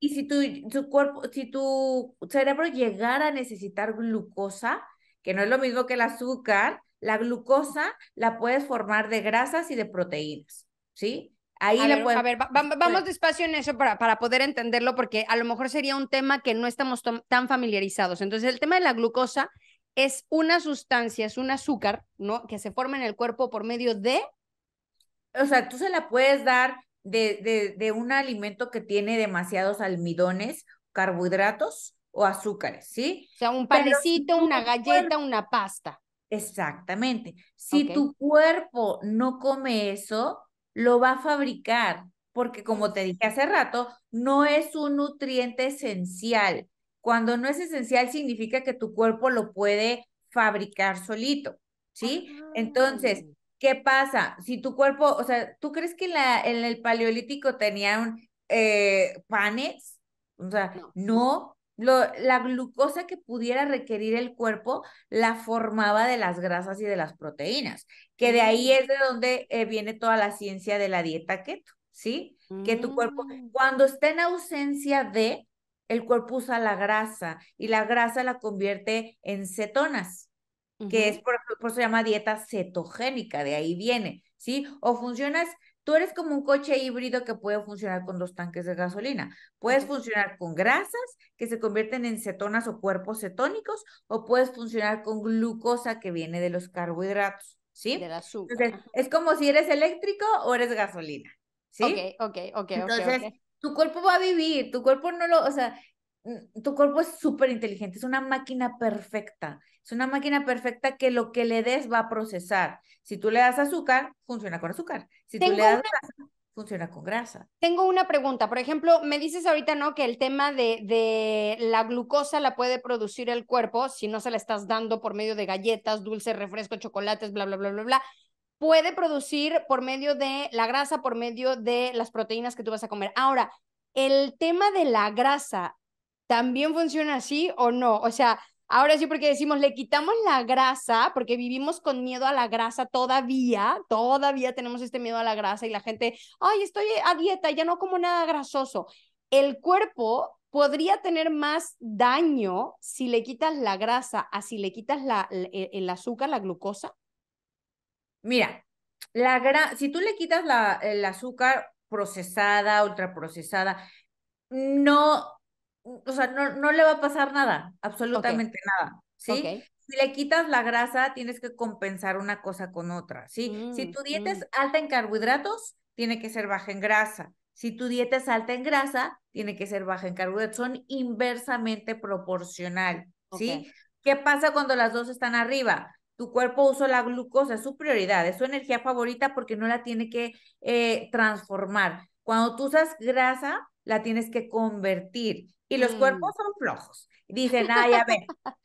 Y si tu, tu, cuerpo, si tu cerebro llegara a necesitar glucosa, que no es lo mismo que el azúcar, la glucosa la puedes formar de grasas y de proteínas, ¿sí? Ahí a, ver, vamos despacio en eso para, para poder entenderlo, porque a lo mejor sería un tema que no estamos tan familiarizados. Entonces, el tema de la glucosa es una sustancia, es un azúcar, ¿no? Que se forma en el cuerpo por medio de... O sea, tú se la puedes dar de, un alimento que tiene demasiados almidones, carbohidratos o azúcares, ¿sí? O sea, un panecito, una galleta, una pasta. Exactamente. Si tu cuerpo no come eso, lo va a fabricar, porque como te dije hace rato, no es un nutriente esencial. Cuando no es esencial significa que tu cuerpo lo puede fabricar solito, ¿sí? Ah. Entonces, ¿Qué pasa? Si tu cuerpo, o sea, ¿tú crees que en el paleolítico tenían eh, panes? O sea, no. la glucosa que pudiera requerir el cuerpo la formaba de las grasas y de las proteínas, que de ahí mm. es de donde eh, viene toda la ciencia de la dieta keto, ¿sí? Que tu cuerpo, mm. cuando está en ausencia de, el cuerpo usa la grasa y la grasa la convierte en cetonas que es por, por eso se llama dieta cetogénica, de ahí viene, ¿sí? O funcionas Tú eres como un coche híbrido que puede funcionar con dos tanques de gasolina. Puedes funcionar con grasas que se convierten en cetonas o cuerpos cetónicos, o puedes funcionar con glucosa que viene de los carbohidratos, ¿sí? la azúcar. Entonces, es como si eres eléctrico o eres gasolina, ¿sí? Ok, ok, ok. Entonces, tu cuerpo va a vivir, tu cuerpo no lo, o sea, Mm, tu cuerpo es súper inteligente, es una máquina perfecta. Es una máquina perfecta que lo que le des va a procesar. Si tú le das azúcar, funciona con azúcar. Si tú le das grasa, funciona con grasa. Tengo una pregunta. Por ejemplo, me dices ahorita, ¿no? Que el tema de, de la glucosa la puede producir el cuerpo si no se la estás dando por medio de galletas, dulces, refresco chocolates, bla, bla, bla, bla, bla puede producir por medio de la grasa, por medio de las proteínas que tú vas a comer. Ahora, el tema de la grasa, ¿también funciona así o no? O sea, ahora sí porque decimos, le quitamos la grasa, porque vivimos con miedo a la grasa todavía, todavía tenemos este miedo a la grasa y la gente, ay, estoy a dieta, ya no como nada grasoso. El cuerpo podría tener más daño si le quitas la grasa a si le quitas la, el, e, azúcar, la glucosa. Mira, la si tú le quitas la, el azúcar procesada, ultraprocesada, no o sea, no, no le va a pasar nada, absolutamente nada, ¿sí? Si le quitas la grasa, tienes que compensar una cosa con otra, ¿sí? si mm, tu dieta es mm. alta en carbohidratos, tiene que ser baja en grasa. Si tu dieta es alta en grasa, tiene que ser baja en carbohidratos. Son inversamente proporcional, ¿sí? ¿Qué pasa cuando las dos están arriba? Tu cuerpo usa la glucosa, es su prioridad, es su energía favorita porque no la tiene que eh, transformar. Cuando tú usas grasa, la tienes que convertir. Y los cuerpos mm. son flojos. Dicen, ay, a ver,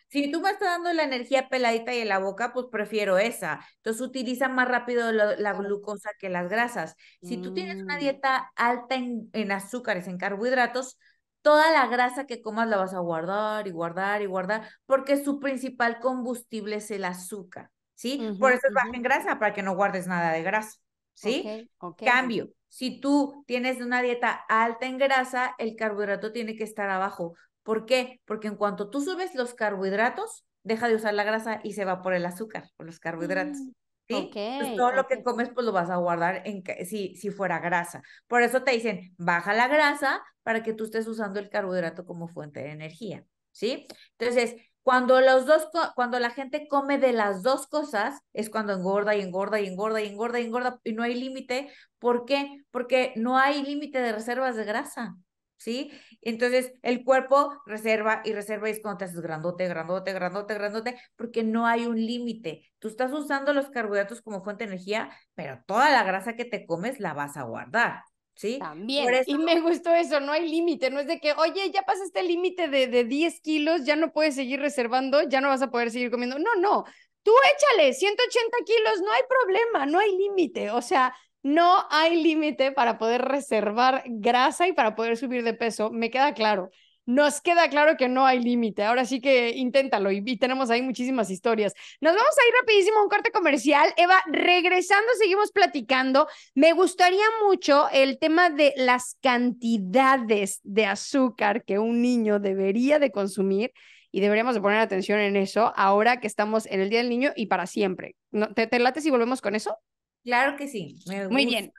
si tú me estás dando la energía peladita y en la boca, pues prefiero esa. Entonces utiliza más rápido la glucosa que las grasas. Si tú tienes una mm. dieta alta en, azúcares, en carbohidratos, toda la grasa que comas la vas a guardar y guardar y guardar, porque su principal combustible es el azúcar, ¿sí? Por eso es baja en grasa, para que no guardes nada de grasa, ¿sí? Cambio, si tú tienes una dieta alta en grasa, el carbohidrato tiene que estar abajo. ¿Por qué? Porque en cuanto tú subes los carbohidratos, deja de usar la grasa y se va por el azúcar, por los carbohidratos. Mm, ¿Sí? todo lo que comes, pues lo vas a guardar en si, si fuera grasa. Por eso te dicen, baja la grasa para que tú estés usando el carbohidrato como fuente de energía, ¿sí? Entonces, cuando, los dos, cuando la gente come de las dos cosas, es cuando engorda y engorda y engorda y engorda y engorda y no hay límite. ¿Por qué? Porque no hay límite de reservas de grasa, ¿sí? Entonces el cuerpo reserva y reserva y es cuando te haces grandote, grandote, grandote, grandote, porque no hay un límite. Tú estás usando los carbohidratos como fuente de energía, pero toda la grasa que te comes la vas a guardar. ¿sí? También. Y me gustó eso, no hay límite, no es de que, oye, ya pasaste el límite de, de 10 kilos, ya no puedes seguir reservando, ya no vas a poder seguir comiendo. No, no, tú échale 180 kilos, no hay problema, no hay límite. O sea, no hay límite para poder reservar grasa y para poder subir de peso, me queda claro nos queda claro que no hay límite. Ahora sí que inténtalo y, tenemos ahí muchísimas historias. Nos vamos a ir rapidísimo a un corte comercial. Eva, regresando, seguimos platicando. Me gustaría mucho el tema de las cantidades de azúcar que un niño debería de consumir y deberíamos de poner atención en eso ahora que estamos en el Día del Niño y para siempre. te, late si volvemos con eso? Claro que sí. Muy bien.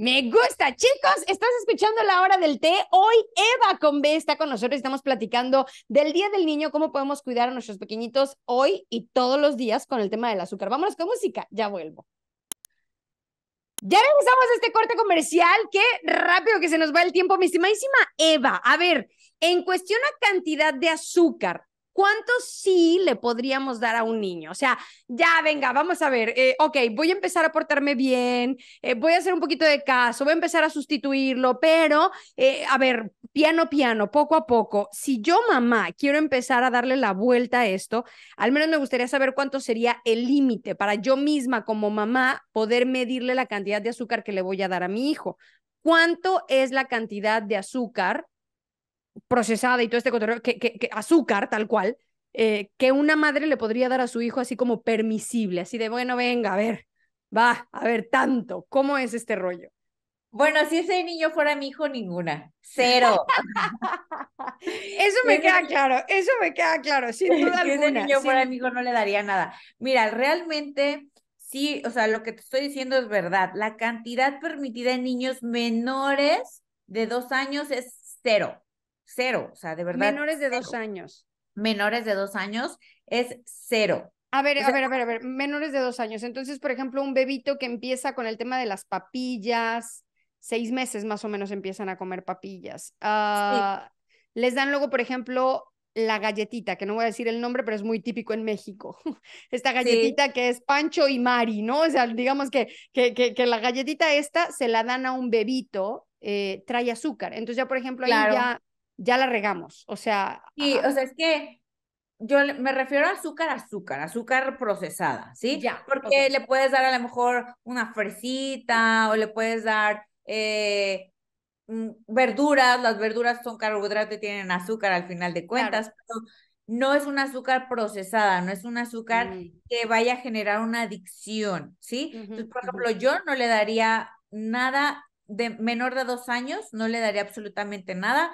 Me gusta, chicos, estás escuchando la hora del té. Hoy Eva con B está con nosotros. Estamos platicando del Día del Niño, cómo podemos cuidar a nuestros pequeñitos hoy y todos los días con el tema del azúcar. Vámonos con música, ya vuelvo. Ya regresamos este corte comercial. Qué rápido que se nos va el tiempo, mi estimadísima Eva. A ver, en cuestión a cantidad de azúcar, ¿Cuánto sí le podríamos dar a un niño? O sea, ya, venga, vamos a ver, eh, ok, voy a empezar a portarme bien, eh, voy a hacer un poquito de caso, voy a empezar a sustituirlo, pero, eh, a ver, piano, piano, poco a poco, si yo mamá quiero empezar a darle la vuelta a esto, al menos me gustaría saber cuánto sería el límite para yo misma como mamá poder medirle la cantidad de azúcar que le voy a dar a mi hijo. ¿Cuánto es la cantidad de azúcar procesada y todo este cotorreo, que, azúcar tal cual, eh, que una madre le podría dar a su hijo así como permisible, así de, bueno, venga, a ver, va, a ver, tanto, ¿cómo es este rollo? Bueno, si ese niño fuera mi hijo, ninguna. Cero. eso me queda claro, eso me queda claro, si alguna. ese niño fuera mi hijo, no le daría nada. Mira, realmente, sí, o sea, lo que te estoy diciendo es verdad. La cantidad permitida en niños menores de dos años es cero cero, o sea, de verdad. Menores de dos años. Menores de dos años es cero. A ver, a ver, a ver, a ver, menores de dos años. Entonces, por ejemplo, un bebito que empieza con el tema de las papillas, seis meses más o menos empiezan a comer papillas. Ah, les dan luego, por ejemplo, la galletita, que no voy a decir el nombre, pero es muy típico en México. Esta galletita que es Pancho y Mari, ¿no? O sea, digamos que, que, que, la galletita esta se la dan a un bebito, eh, trae azúcar. Entonces ya, por ejemplo, ahí ya ya la regamos. O sea. Sí, o sea, es que yo me refiero a azúcar, azúcar, azúcar procesada, ¿sí? Ya. Porque le puedes dar a lo mejor una fresita o le puedes dar. Eh, mm, verduras, las verduras son carbohidratos y tienen azúcar al final de cuentas, pero no es un azúcar procesada, no es un azúcar mm. que vaya a generar una adicción, ¿sí? Entonces, por ejemplo, yo no le daría nada de menor de dos años, no le daría absolutamente nada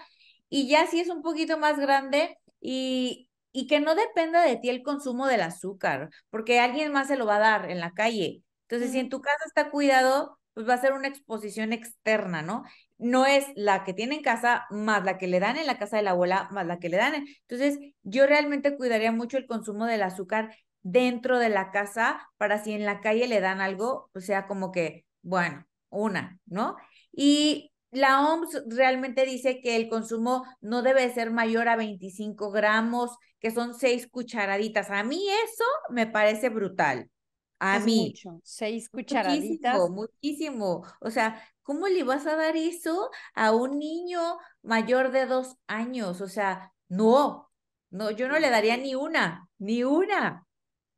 y ya si es un poquito más grande y, que no dependa de ti el consumo del azúcar, porque alguien más se lo va a dar en la calle. Entonces, si en tu casa está cuidado, pues va a ser una exposición externa, ¿no? No es la que tiene en casa más la que le dan en la casa de la abuela más la que le dan. Entonces, yo realmente cuidaría mucho el consumo del azúcar dentro de la casa para si en la calle le dan algo, o pues sea, como que, bueno, una, ¿no? Y la OMS realmente dice que el consumo no debe ser mayor a 25 gramos, que son seis cucharaditas. A mí eso me parece brutal. A mí. Seis cucharaditas. Muchísimo, muchísimo. O sea, ¿cómo le vas a dar eso a un niño mayor de dos años? O sea, no, no, yo no le daría ni una, ni una.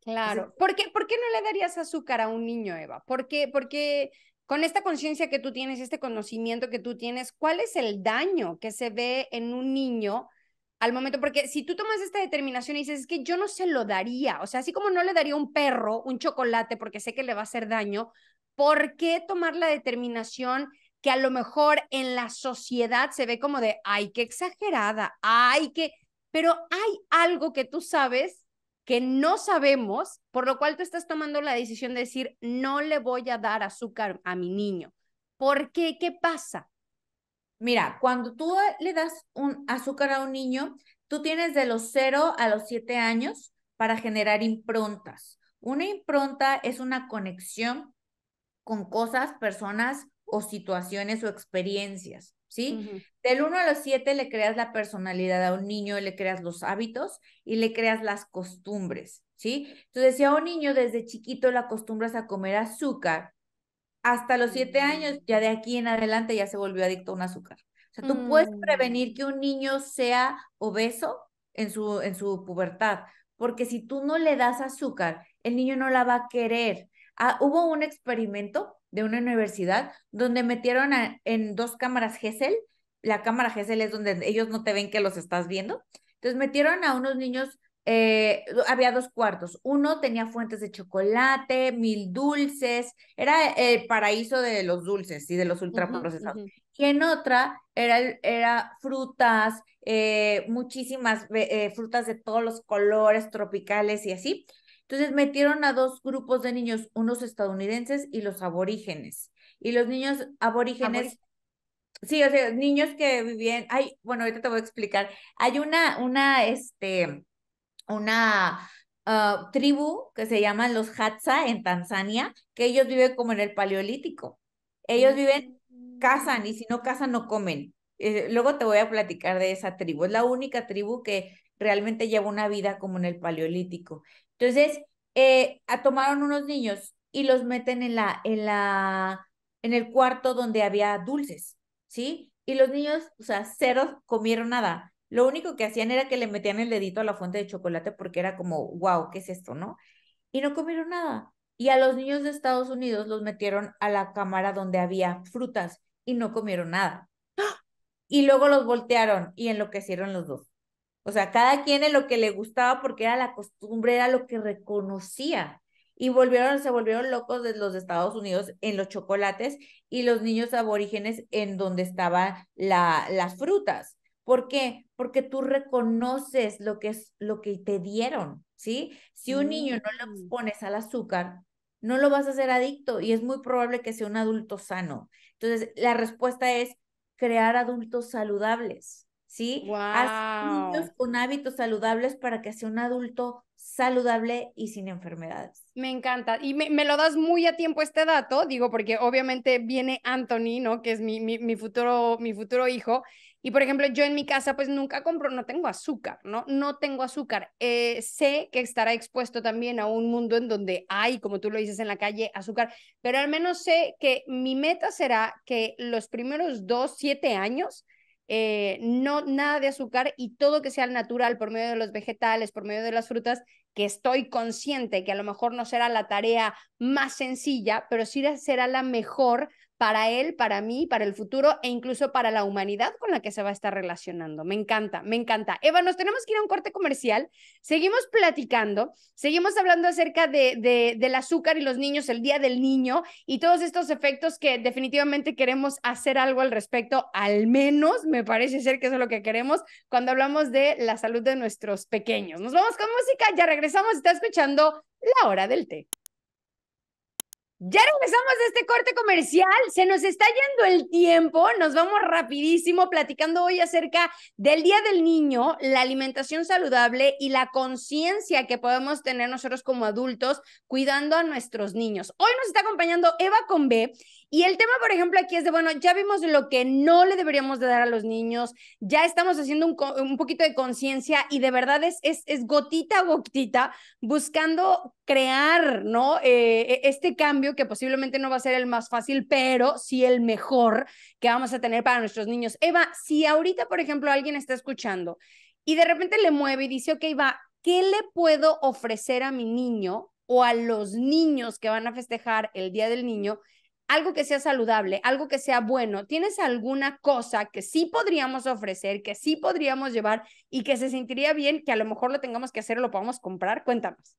Claro. ¿Por, qué, ¿Por qué no le darías azúcar a un niño, Eva? Porque, qué? con esta conciencia que tú tienes, este conocimiento que tú tienes, ¿cuál es el daño que se ve en un niño al momento? Porque si tú tomas esta determinación y dices, es que yo no se lo daría, o sea, así como no le daría un perro un chocolate porque sé que le va a hacer daño, ¿por qué tomar la determinación que a lo mejor en la sociedad se ve como de, ay, qué exagerada, ay, qué... Pero hay algo que tú sabes que no sabemos, por lo cual tú estás tomando la decisión de decir, no le voy a dar azúcar a mi niño. ¿Por qué? ¿Qué pasa? Mira, cuando tú le das un azúcar a un niño, tú tienes de los 0 a los 7 años para generar improntas. Una impronta es una conexión con cosas, personas o situaciones o experiencias, ¿sí? Del 1 a los 7 le creas la personalidad a un niño, le creas los hábitos y le creas las costumbres, ¿sí? Entonces, si a un niño desde chiquito le acostumbras a comer azúcar, hasta los 7 años, ya de aquí en adelante ya se volvió adicto a un azúcar. O sea, tú puedes mm. prevenir que un niño sea obeso en su, en su pubertad, porque si tú no le das azúcar, el niño no la va a querer. Ah, hubo un experimento de una universidad donde metieron en dos cámaras GESEL. La cámara GESEL es donde ellos no te ven que los estás viendo. Entonces metieron a unos niños, eh, había dos cuartos. Uno tenía fuentes de chocolate, mil dulces, era el paraíso de los dulces y de los ultraprocesados. Y en otra era, era frutas, eh, muchísimas eh, frutas de todos los colores tropicales y así. Entonces metieron a dos grupos de niños, unos estadounidenses y los aborígenes. Y los niños aborígenes, sí, o sea, niños que vivían, hay, bueno, ahorita te voy a explicar, hay una, una, este, una ah, tribu que se llama los Hatsa en Tanzania, que ellos viven como en el Paleolítico. Ellos viven, cazan y si no cazan no comen. Eh, luego te voy a platicar de esa tribu. Es la única tribu que realmente lleva una vida como en el Paleolítico. Entonces, eh, tomaron unos niños y los meten en, la, en, la, en el cuarto donde había dulces, ¿sí? Y los niños, o sea, cero comieron nada. Lo único que hacían era que le metían el dedito a la fuente de chocolate porque era como, wow, ¿qué es esto, no? Y no comieron nada. Y a los niños de Estados Unidos los metieron a la cámara donde había frutas y no comieron nada. ¡Ah! Y luego los voltearon y enloquecieron los dos. O sea, cada quien lo que le gustaba porque era la costumbre, era lo que reconocía. Y volvieron, se volvieron locos de los Estados Unidos en los chocolates y los niños aborígenes en donde estaban la, las frutas. ¿Por qué? Porque tú reconoces lo que es lo que te dieron, ¿sí? Si un niño no lo mm. expones al azúcar, no lo vas a hacer adicto y es muy probable que sea un adulto sano. Entonces, la respuesta es crear adultos saludables. ¿sí? Wow. con hábitos saludables para que sea un adulto saludable y sin enfermedades. Me encanta. Y me, lo das muy a tiempo este dato, digo, porque obviamente viene Anthony, ¿no? Que es mi, mi, futuro, mi futuro hijo. Y por ejemplo, yo en mi casa pues nunca compro, no tengo azúcar, ¿no? No tengo azúcar. Eh, sé que estará expuesto también a un mundo en donde hay, como tú lo dices en la calle, azúcar, pero al menos sé que mi meta será que los primeros dos, siete años eh, no nada de azúcar y todo que sea natural por medio de los vegetales, por medio de las frutas, que estoy consciente que a lo mejor no será la tarea más sencilla, pero sí será la mejor para él, para mí, para el futuro e incluso para la humanidad con la que se va a estar relacionando. Me encanta, me encanta. Eva, nos tenemos que ir a un corte comercial. Seguimos platicando, seguimos hablando acerca de, del azúcar y los niños, el día del niño y todos estos efectos que definitivamente queremos hacer algo al respecto, al menos me parece ser que eso es lo que queremos cuando hablamos de la salud de nuestros pequeños. Nos vamos con música, ya regresamos, está escuchando la hora del té. Ya regresamos de este corte comercial, se nos está yendo el tiempo, nos vamos rapidísimo platicando hoy acerca del Día del Niño, la alimentación saludable y la conciencia que podemos tener nosotros como adultos cuidando a nuestros niños. Hoy nos está acompañando Eva b y el tema, por ejemplo, aquí es de, bueno, ya vimos lo que no le deberíamos de dar a los niños, ya estamos haciendo un, poquito de conciencia y de verdad es, es, gotita a gotita buscando crear, ¿no? Eh, e, este cambio que posiblemente no va a ser el más fácil, pero sí el mejor que vamos a tener para nuestros niños. Eva, si ahorita, por ejemplo, alguien está escuchando y de repente le mueve y dice, ok, va, ¿qué le puedo ofrecer a mi niño o a los niños que van a festejar el Día del Niño algo que sea saludable, algo que sea bueno, ¿tienes alguna cosa que sí podríamos ofrecer, que sí podríamos llevar y que se sentiría bien, que a lo mejor lo tengamos que hacer o lo podamos comprar? Cuéntanos.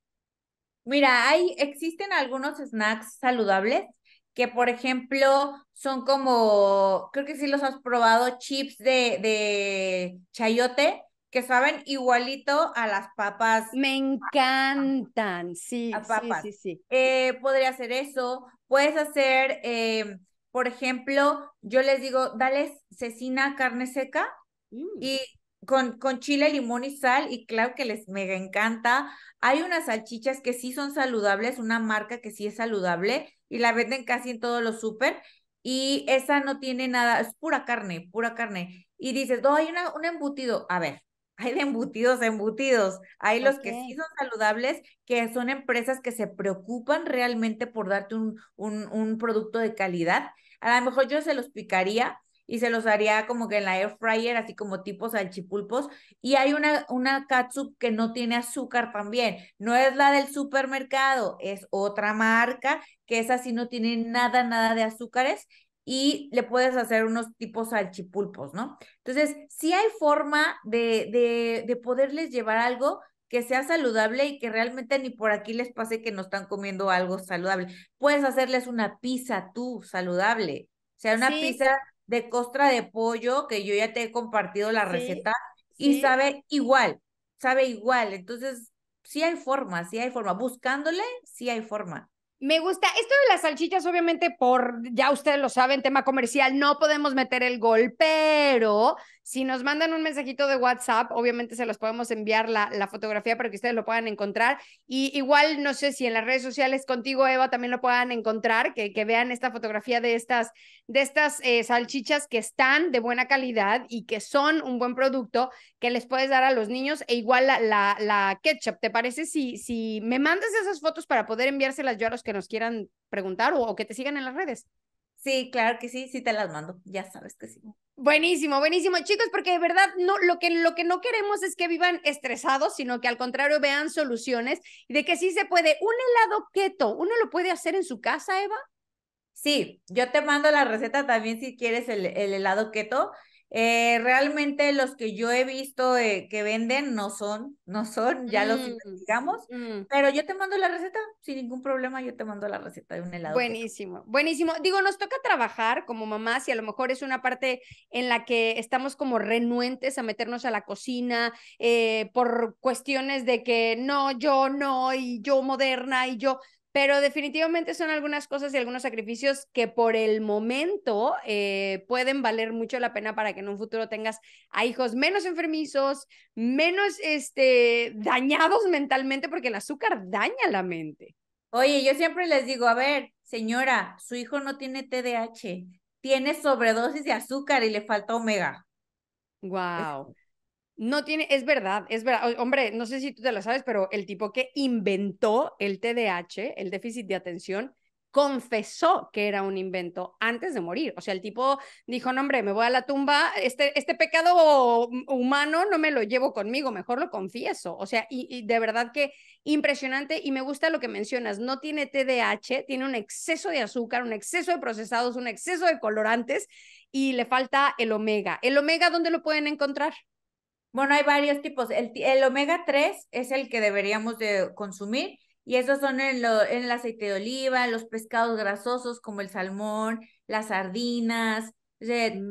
Mira, hay, existen algunos snacks saludables que, por ejemplo, son como, creo que sí los has probado, chips de, de chayote que saben igualito a las papas. Me encantan, sí, papas. sí, sí, eh, podría hacer eso, puedes hacer, eh, por ejemplo, yo les digo, dales cecina carne seca mm. y con, con chile, limón y sal, y claro que les me encanta. Hay unas salchichas que sí son saludables, una marca que sí es saludable y la venden casi en todos los súper. Y esa no tiene nada, es pura carne, pura carne. Y dices, no, hay una, un embutido. A ver, hay de embutidos, embutidos. Hay los que sí son saludables, que son empresas que se preocupan realmente por darte un, un, producto de calidad. A lo mejor yo se los picaría y se los haría como que en la air fryer, así como tipos salchipulpos. Y hay una, una katsup que no tiene azúcar también. No es la del supermercado, es otra marca que es así no tiene nada, nada de azúcares y le puedes hacer unos tipos salchipulpos, ¿no? Entonces, sí hay forma de, de, poderles llevar algo que sea saludable y que realmente ni por aquí les pase que no están comiendo algo saludable. Puedes hacerles una pizza tú saludable, o sea, una pizza de costra de pollo que yo ya te he compartido la receta y sabe igual, sabe igual. Entonces, sí hay forma, sí hay forma. Buscándole, sí hay forma. Me gusta. Esto de las salchichas, obviamente, por, ya ustedes lo saben, tema comercial, no podemos meter el gol, pero si nos mandan un mensajito de WhatsApp, obviamente se los podemos enviar la, la, fotografía para que ustedes lo puedan encontrar. Y igual, no sé si en las redes sociales contigo, Eva, también lo puedan encontrar, que, que vean esta fotografía de estas, de estas eh, salchichas que están de buena calidad y que son un buen producto que les puedes dar a los niños. E igual la, la, ketchup, ¿te parece si, si me mandas esas fotos para poder enviárselas yo a los que nos quieran preguntar o que te sigan en las redes? Sí, claro que sí, sí te las mando, ya sabes que sí. Buenísimo, buenísimo, chicos, porque de verdad no, lo, que, lo que no queremos es que vivan estresados, sino que al contrario vean soluciones y de que sí se puede. Un helado keto, ¿uno lo puede hacer en su casa, Eva? Sí, yo te mando la receta también si quieres el, el helado keto. Eh, realmente los que yo he visto que venden no son, no son, ya los mm, investigamos, mm. pero yo te mando la receta, sin ningún problema, yo te mando la receta de un helado. Buenísimo, buenísimo. Digo, nos toca trabajar como mamás y a lo mejor es una parte en la que estamos como renuentes a meternos a la cocina eh, por cuestiones de que no, yo no, y yo moderna, y yo, pero definitivamente son algunas cosas y algunos sacrificios que por el momento eh, pueden valer mucho la pena para que en un futuro tengas a hijos menos enfermizos, menos este, dañados mentalmente, porque el azúcar daña la mente. Oye, yo siempre les digo, a ver, señora, su hijo no tiene TDAH, tiene sobredosis de azúcar y le falta omega. Wow. No tiene, es verdad, es verdad. Hombre, no sé si tú te lo sabes, pero el tipo que inventó el TDAH, el déficit de atención, confesó que era un invento antes de morir. O sea, el tipo dijo, no, hombre, me voy a la tumba, este, este pecado humano no me lo llevo conmigo, mejor lo confieso. O sea, y, y de verdad que impresionante y me gusta lo que mencionas, no tiene TDAH, tiene un exceso de azúcar, un exceso de procesados, un exceso de colorantes y le falta el omega. ¿El omega dónde lo pueden encontrar? Bueno, hay varios tipos. El, omega 3 es el que deberíamos de consumir y esos son en, en el aceite de oliva, los pescados grasosos como el salmón, las sardinas,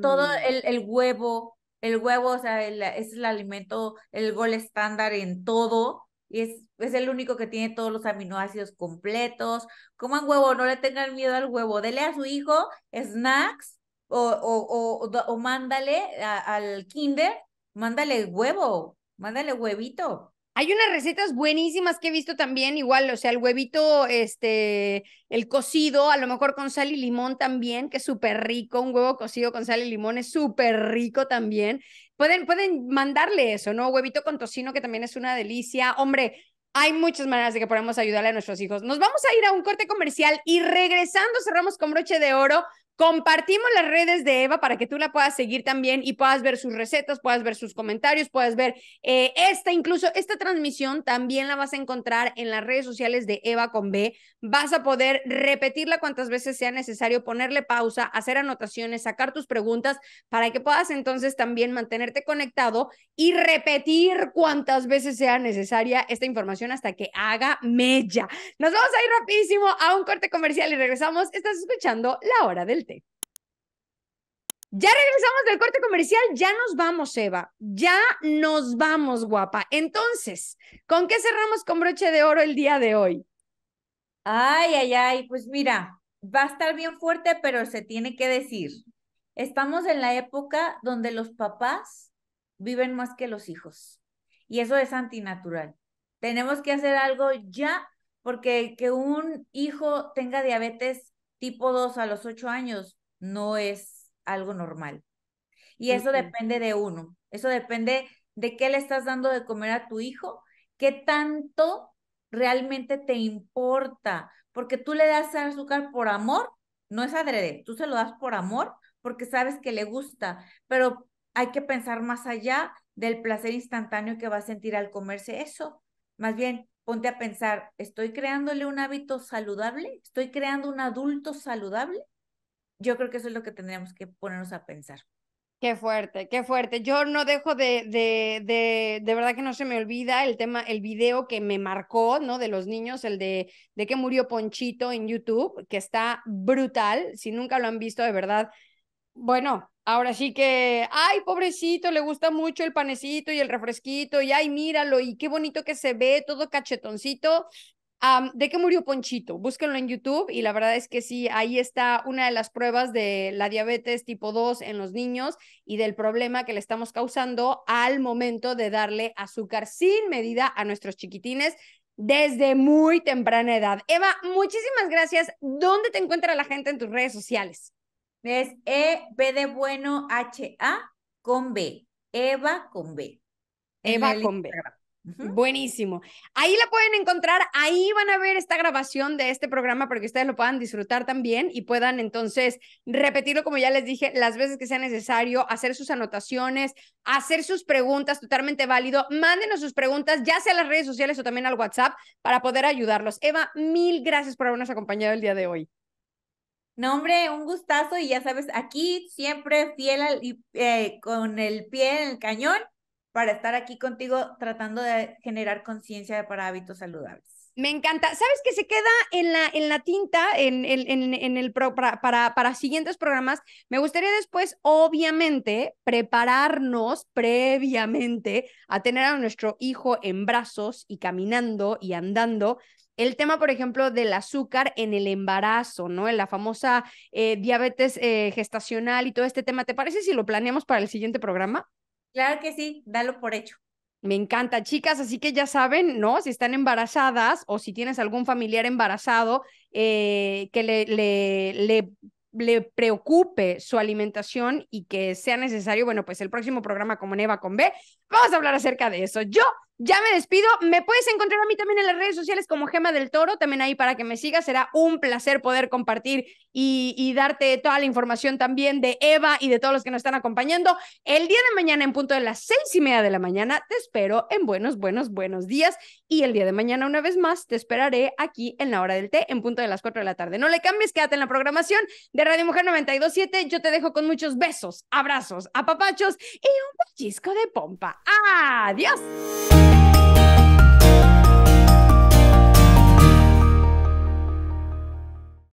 todo mm. el, huevo, el huevo, o sea, es el alimento, el gol estándar en todo y es, es el único que tiene todos los aminoácidos completos. Coman huevo, no le tengan miedo al huevo, dele a su hijo snacks o, o, o, o mándale al kinder mándale huevo, mándale huevito. Hay unas recetas buenísimas que he visto también, igual, o sea, el huevito, este, el cocido, a lo mejor con sal y limón también, que es súper rico, un huevo cocido con sal y limón es súper rico también. Pueden, pueden mandarle eso, ¿no? Huevito con tocino, que también es una delicia. Hombre, hay muchas maneras de que podamos ayudarle a nuestros hijos. Nos vamos a ir a un corte comercial y regresando cerramos con broche de oro Compartimos las redes de Eva para que tú la puedas seguir también y puedas ver sus recetas, puedas ver sus comentarios, puedas ver eh, esta, incluso esta transmisión también la vas a encontrar en las redes sociales de Eva con B. Vas a poder repetirla cuantas veces sea necesario, ponerle pausa, hacer anotaciones, sacar tus preguntas para que puedas entonces también mantenerte conectado y repetir cuantas veces sea necesaria esta información hasta que haga mella. Nos vamos a ir rapidísimo a un corte comercial y regresamos. Estás escuchando la hora del ya regresamos del corte comercial, ya nos vamos, Eva, ya nos vamos, guapa. Entonces, ¿con qué cerramos con broche de oro el día de hoy? Ay, ay, ay, pues mira, va a estar bien fuerte, pero se tiene que decir. Estamos en la época donde los papás viven más que los hijos y eso es antinatural. Tenemos que hacer algo ya porque que un hijo tenga diabetes tipo 2 a los 8 años no es algo normal. Y eso depende de uno, eso depende de qué le estás dando de comer a tu hijo, qué tanto realmente te importa, porque tú le das azúcar por amor, no es adrede, tú se lo das por amor porque sabes que le gusta, pero hay que pensar más allá del placer instantáneo que va a sentir al comerse eso. Más bien, ponte a pensar, ¿estoy creándole un hábito saludable? ¿Estoy creando un adulto saludable? yo creo que eso es lo que tendríamos que ponernos a pensar. Qué fuerte, qué fuerte. Yo no dejo de, de, de, de verdad que no se me olvida el tema, el video que me marcó, ¿no? De los niños, el de, de que murió Ponchito en YouTube, que está brutal. Si nunca lo han visto, de verdad, bueno, ahora sí que, ay, pobrecito, le gusta mucho el panecito y el refresquito, y ay, míralo, y qué bonito que se ve, todo cachetoncito. ¿De qué murió Ponchito? Búsquenlo en YouTube y la verdad es que sí, ahí está una de las pruebas de la diabetes tipo 2 en los niños y del problema que le estamos causando al momento de darle azúcar sin medida a nuestros chiquitines desde muy temprana edad. Eva, muchísimas gracias. ¿Dónde te encuentra la gente en tus redes sociales? Es E, p de bueno, H, A con B. Eva con B. Eva con B. Buenísimo. Ahí la pueden encontrar, ahí van a ver esta grabación de este programa para que ustedes lo puedan disfrutar también y puedan entonces repetirlo, como ya les dije, las veces que sea necesario, hacer sus anotaciones, hacer sus preguntas, totalmente válido. Mándenos sus preguntas, ya sea a las redes sociales o también al WhatsApp, para poder ayudarlos. Eva, mil gracias por habernos acompañado el día de hoy. No, hombre, un gustazo y ya sabes, aquí siempre fiel y eh, con el pie en el cañón para estar aquí contigo tratando de generar conciencia para hábitos saludables. Me encanta. ¿Sabes que se queda en la, en la tinta en, en el para, para, siguientes programas? Me gustaría después, obviamente, prepararnos previamente a tener a nuestro hijo en brazos y caminando y andando. El tema, por ejemplo, del azúcar en el embarazo, ¿no? En la famosa eh, diabetes eh, gestacional y todo este tema. ¿Te parece si lo planeamos para el siguiente programa? Claro que sí, dalo por hecho. Me encanta, chicas, así que ya saben, ¿no? Si están embarazadas o si tienes algún familiar embarazado eh, que le, le, le, le, preocupe su alimentación y que sea necesario, bueno, pues el próximo programa como Neva con B, vamos a hablar acerca de eso. Yo ya me despido, me puedes encontrar a mí también en las redes sociales como Gema del Toro, también ahí para que me sigas, será un placer poder compartir y, darte toda la información también de Eva y de todos los que nos están acompañando. El día de mañana en punto de las seis y media de la mañana te espero en buenos, buenos, buenos días. Y el día de mañana una vez más te esperaré aquí en la hora del té en punto de las cuatro de la tarde. No le cambies, quédate en la programación de Radio Mujer 927. Yo te dejo con muchos besos, abrazos, apapachos y un pellizco de pompa. Adiós.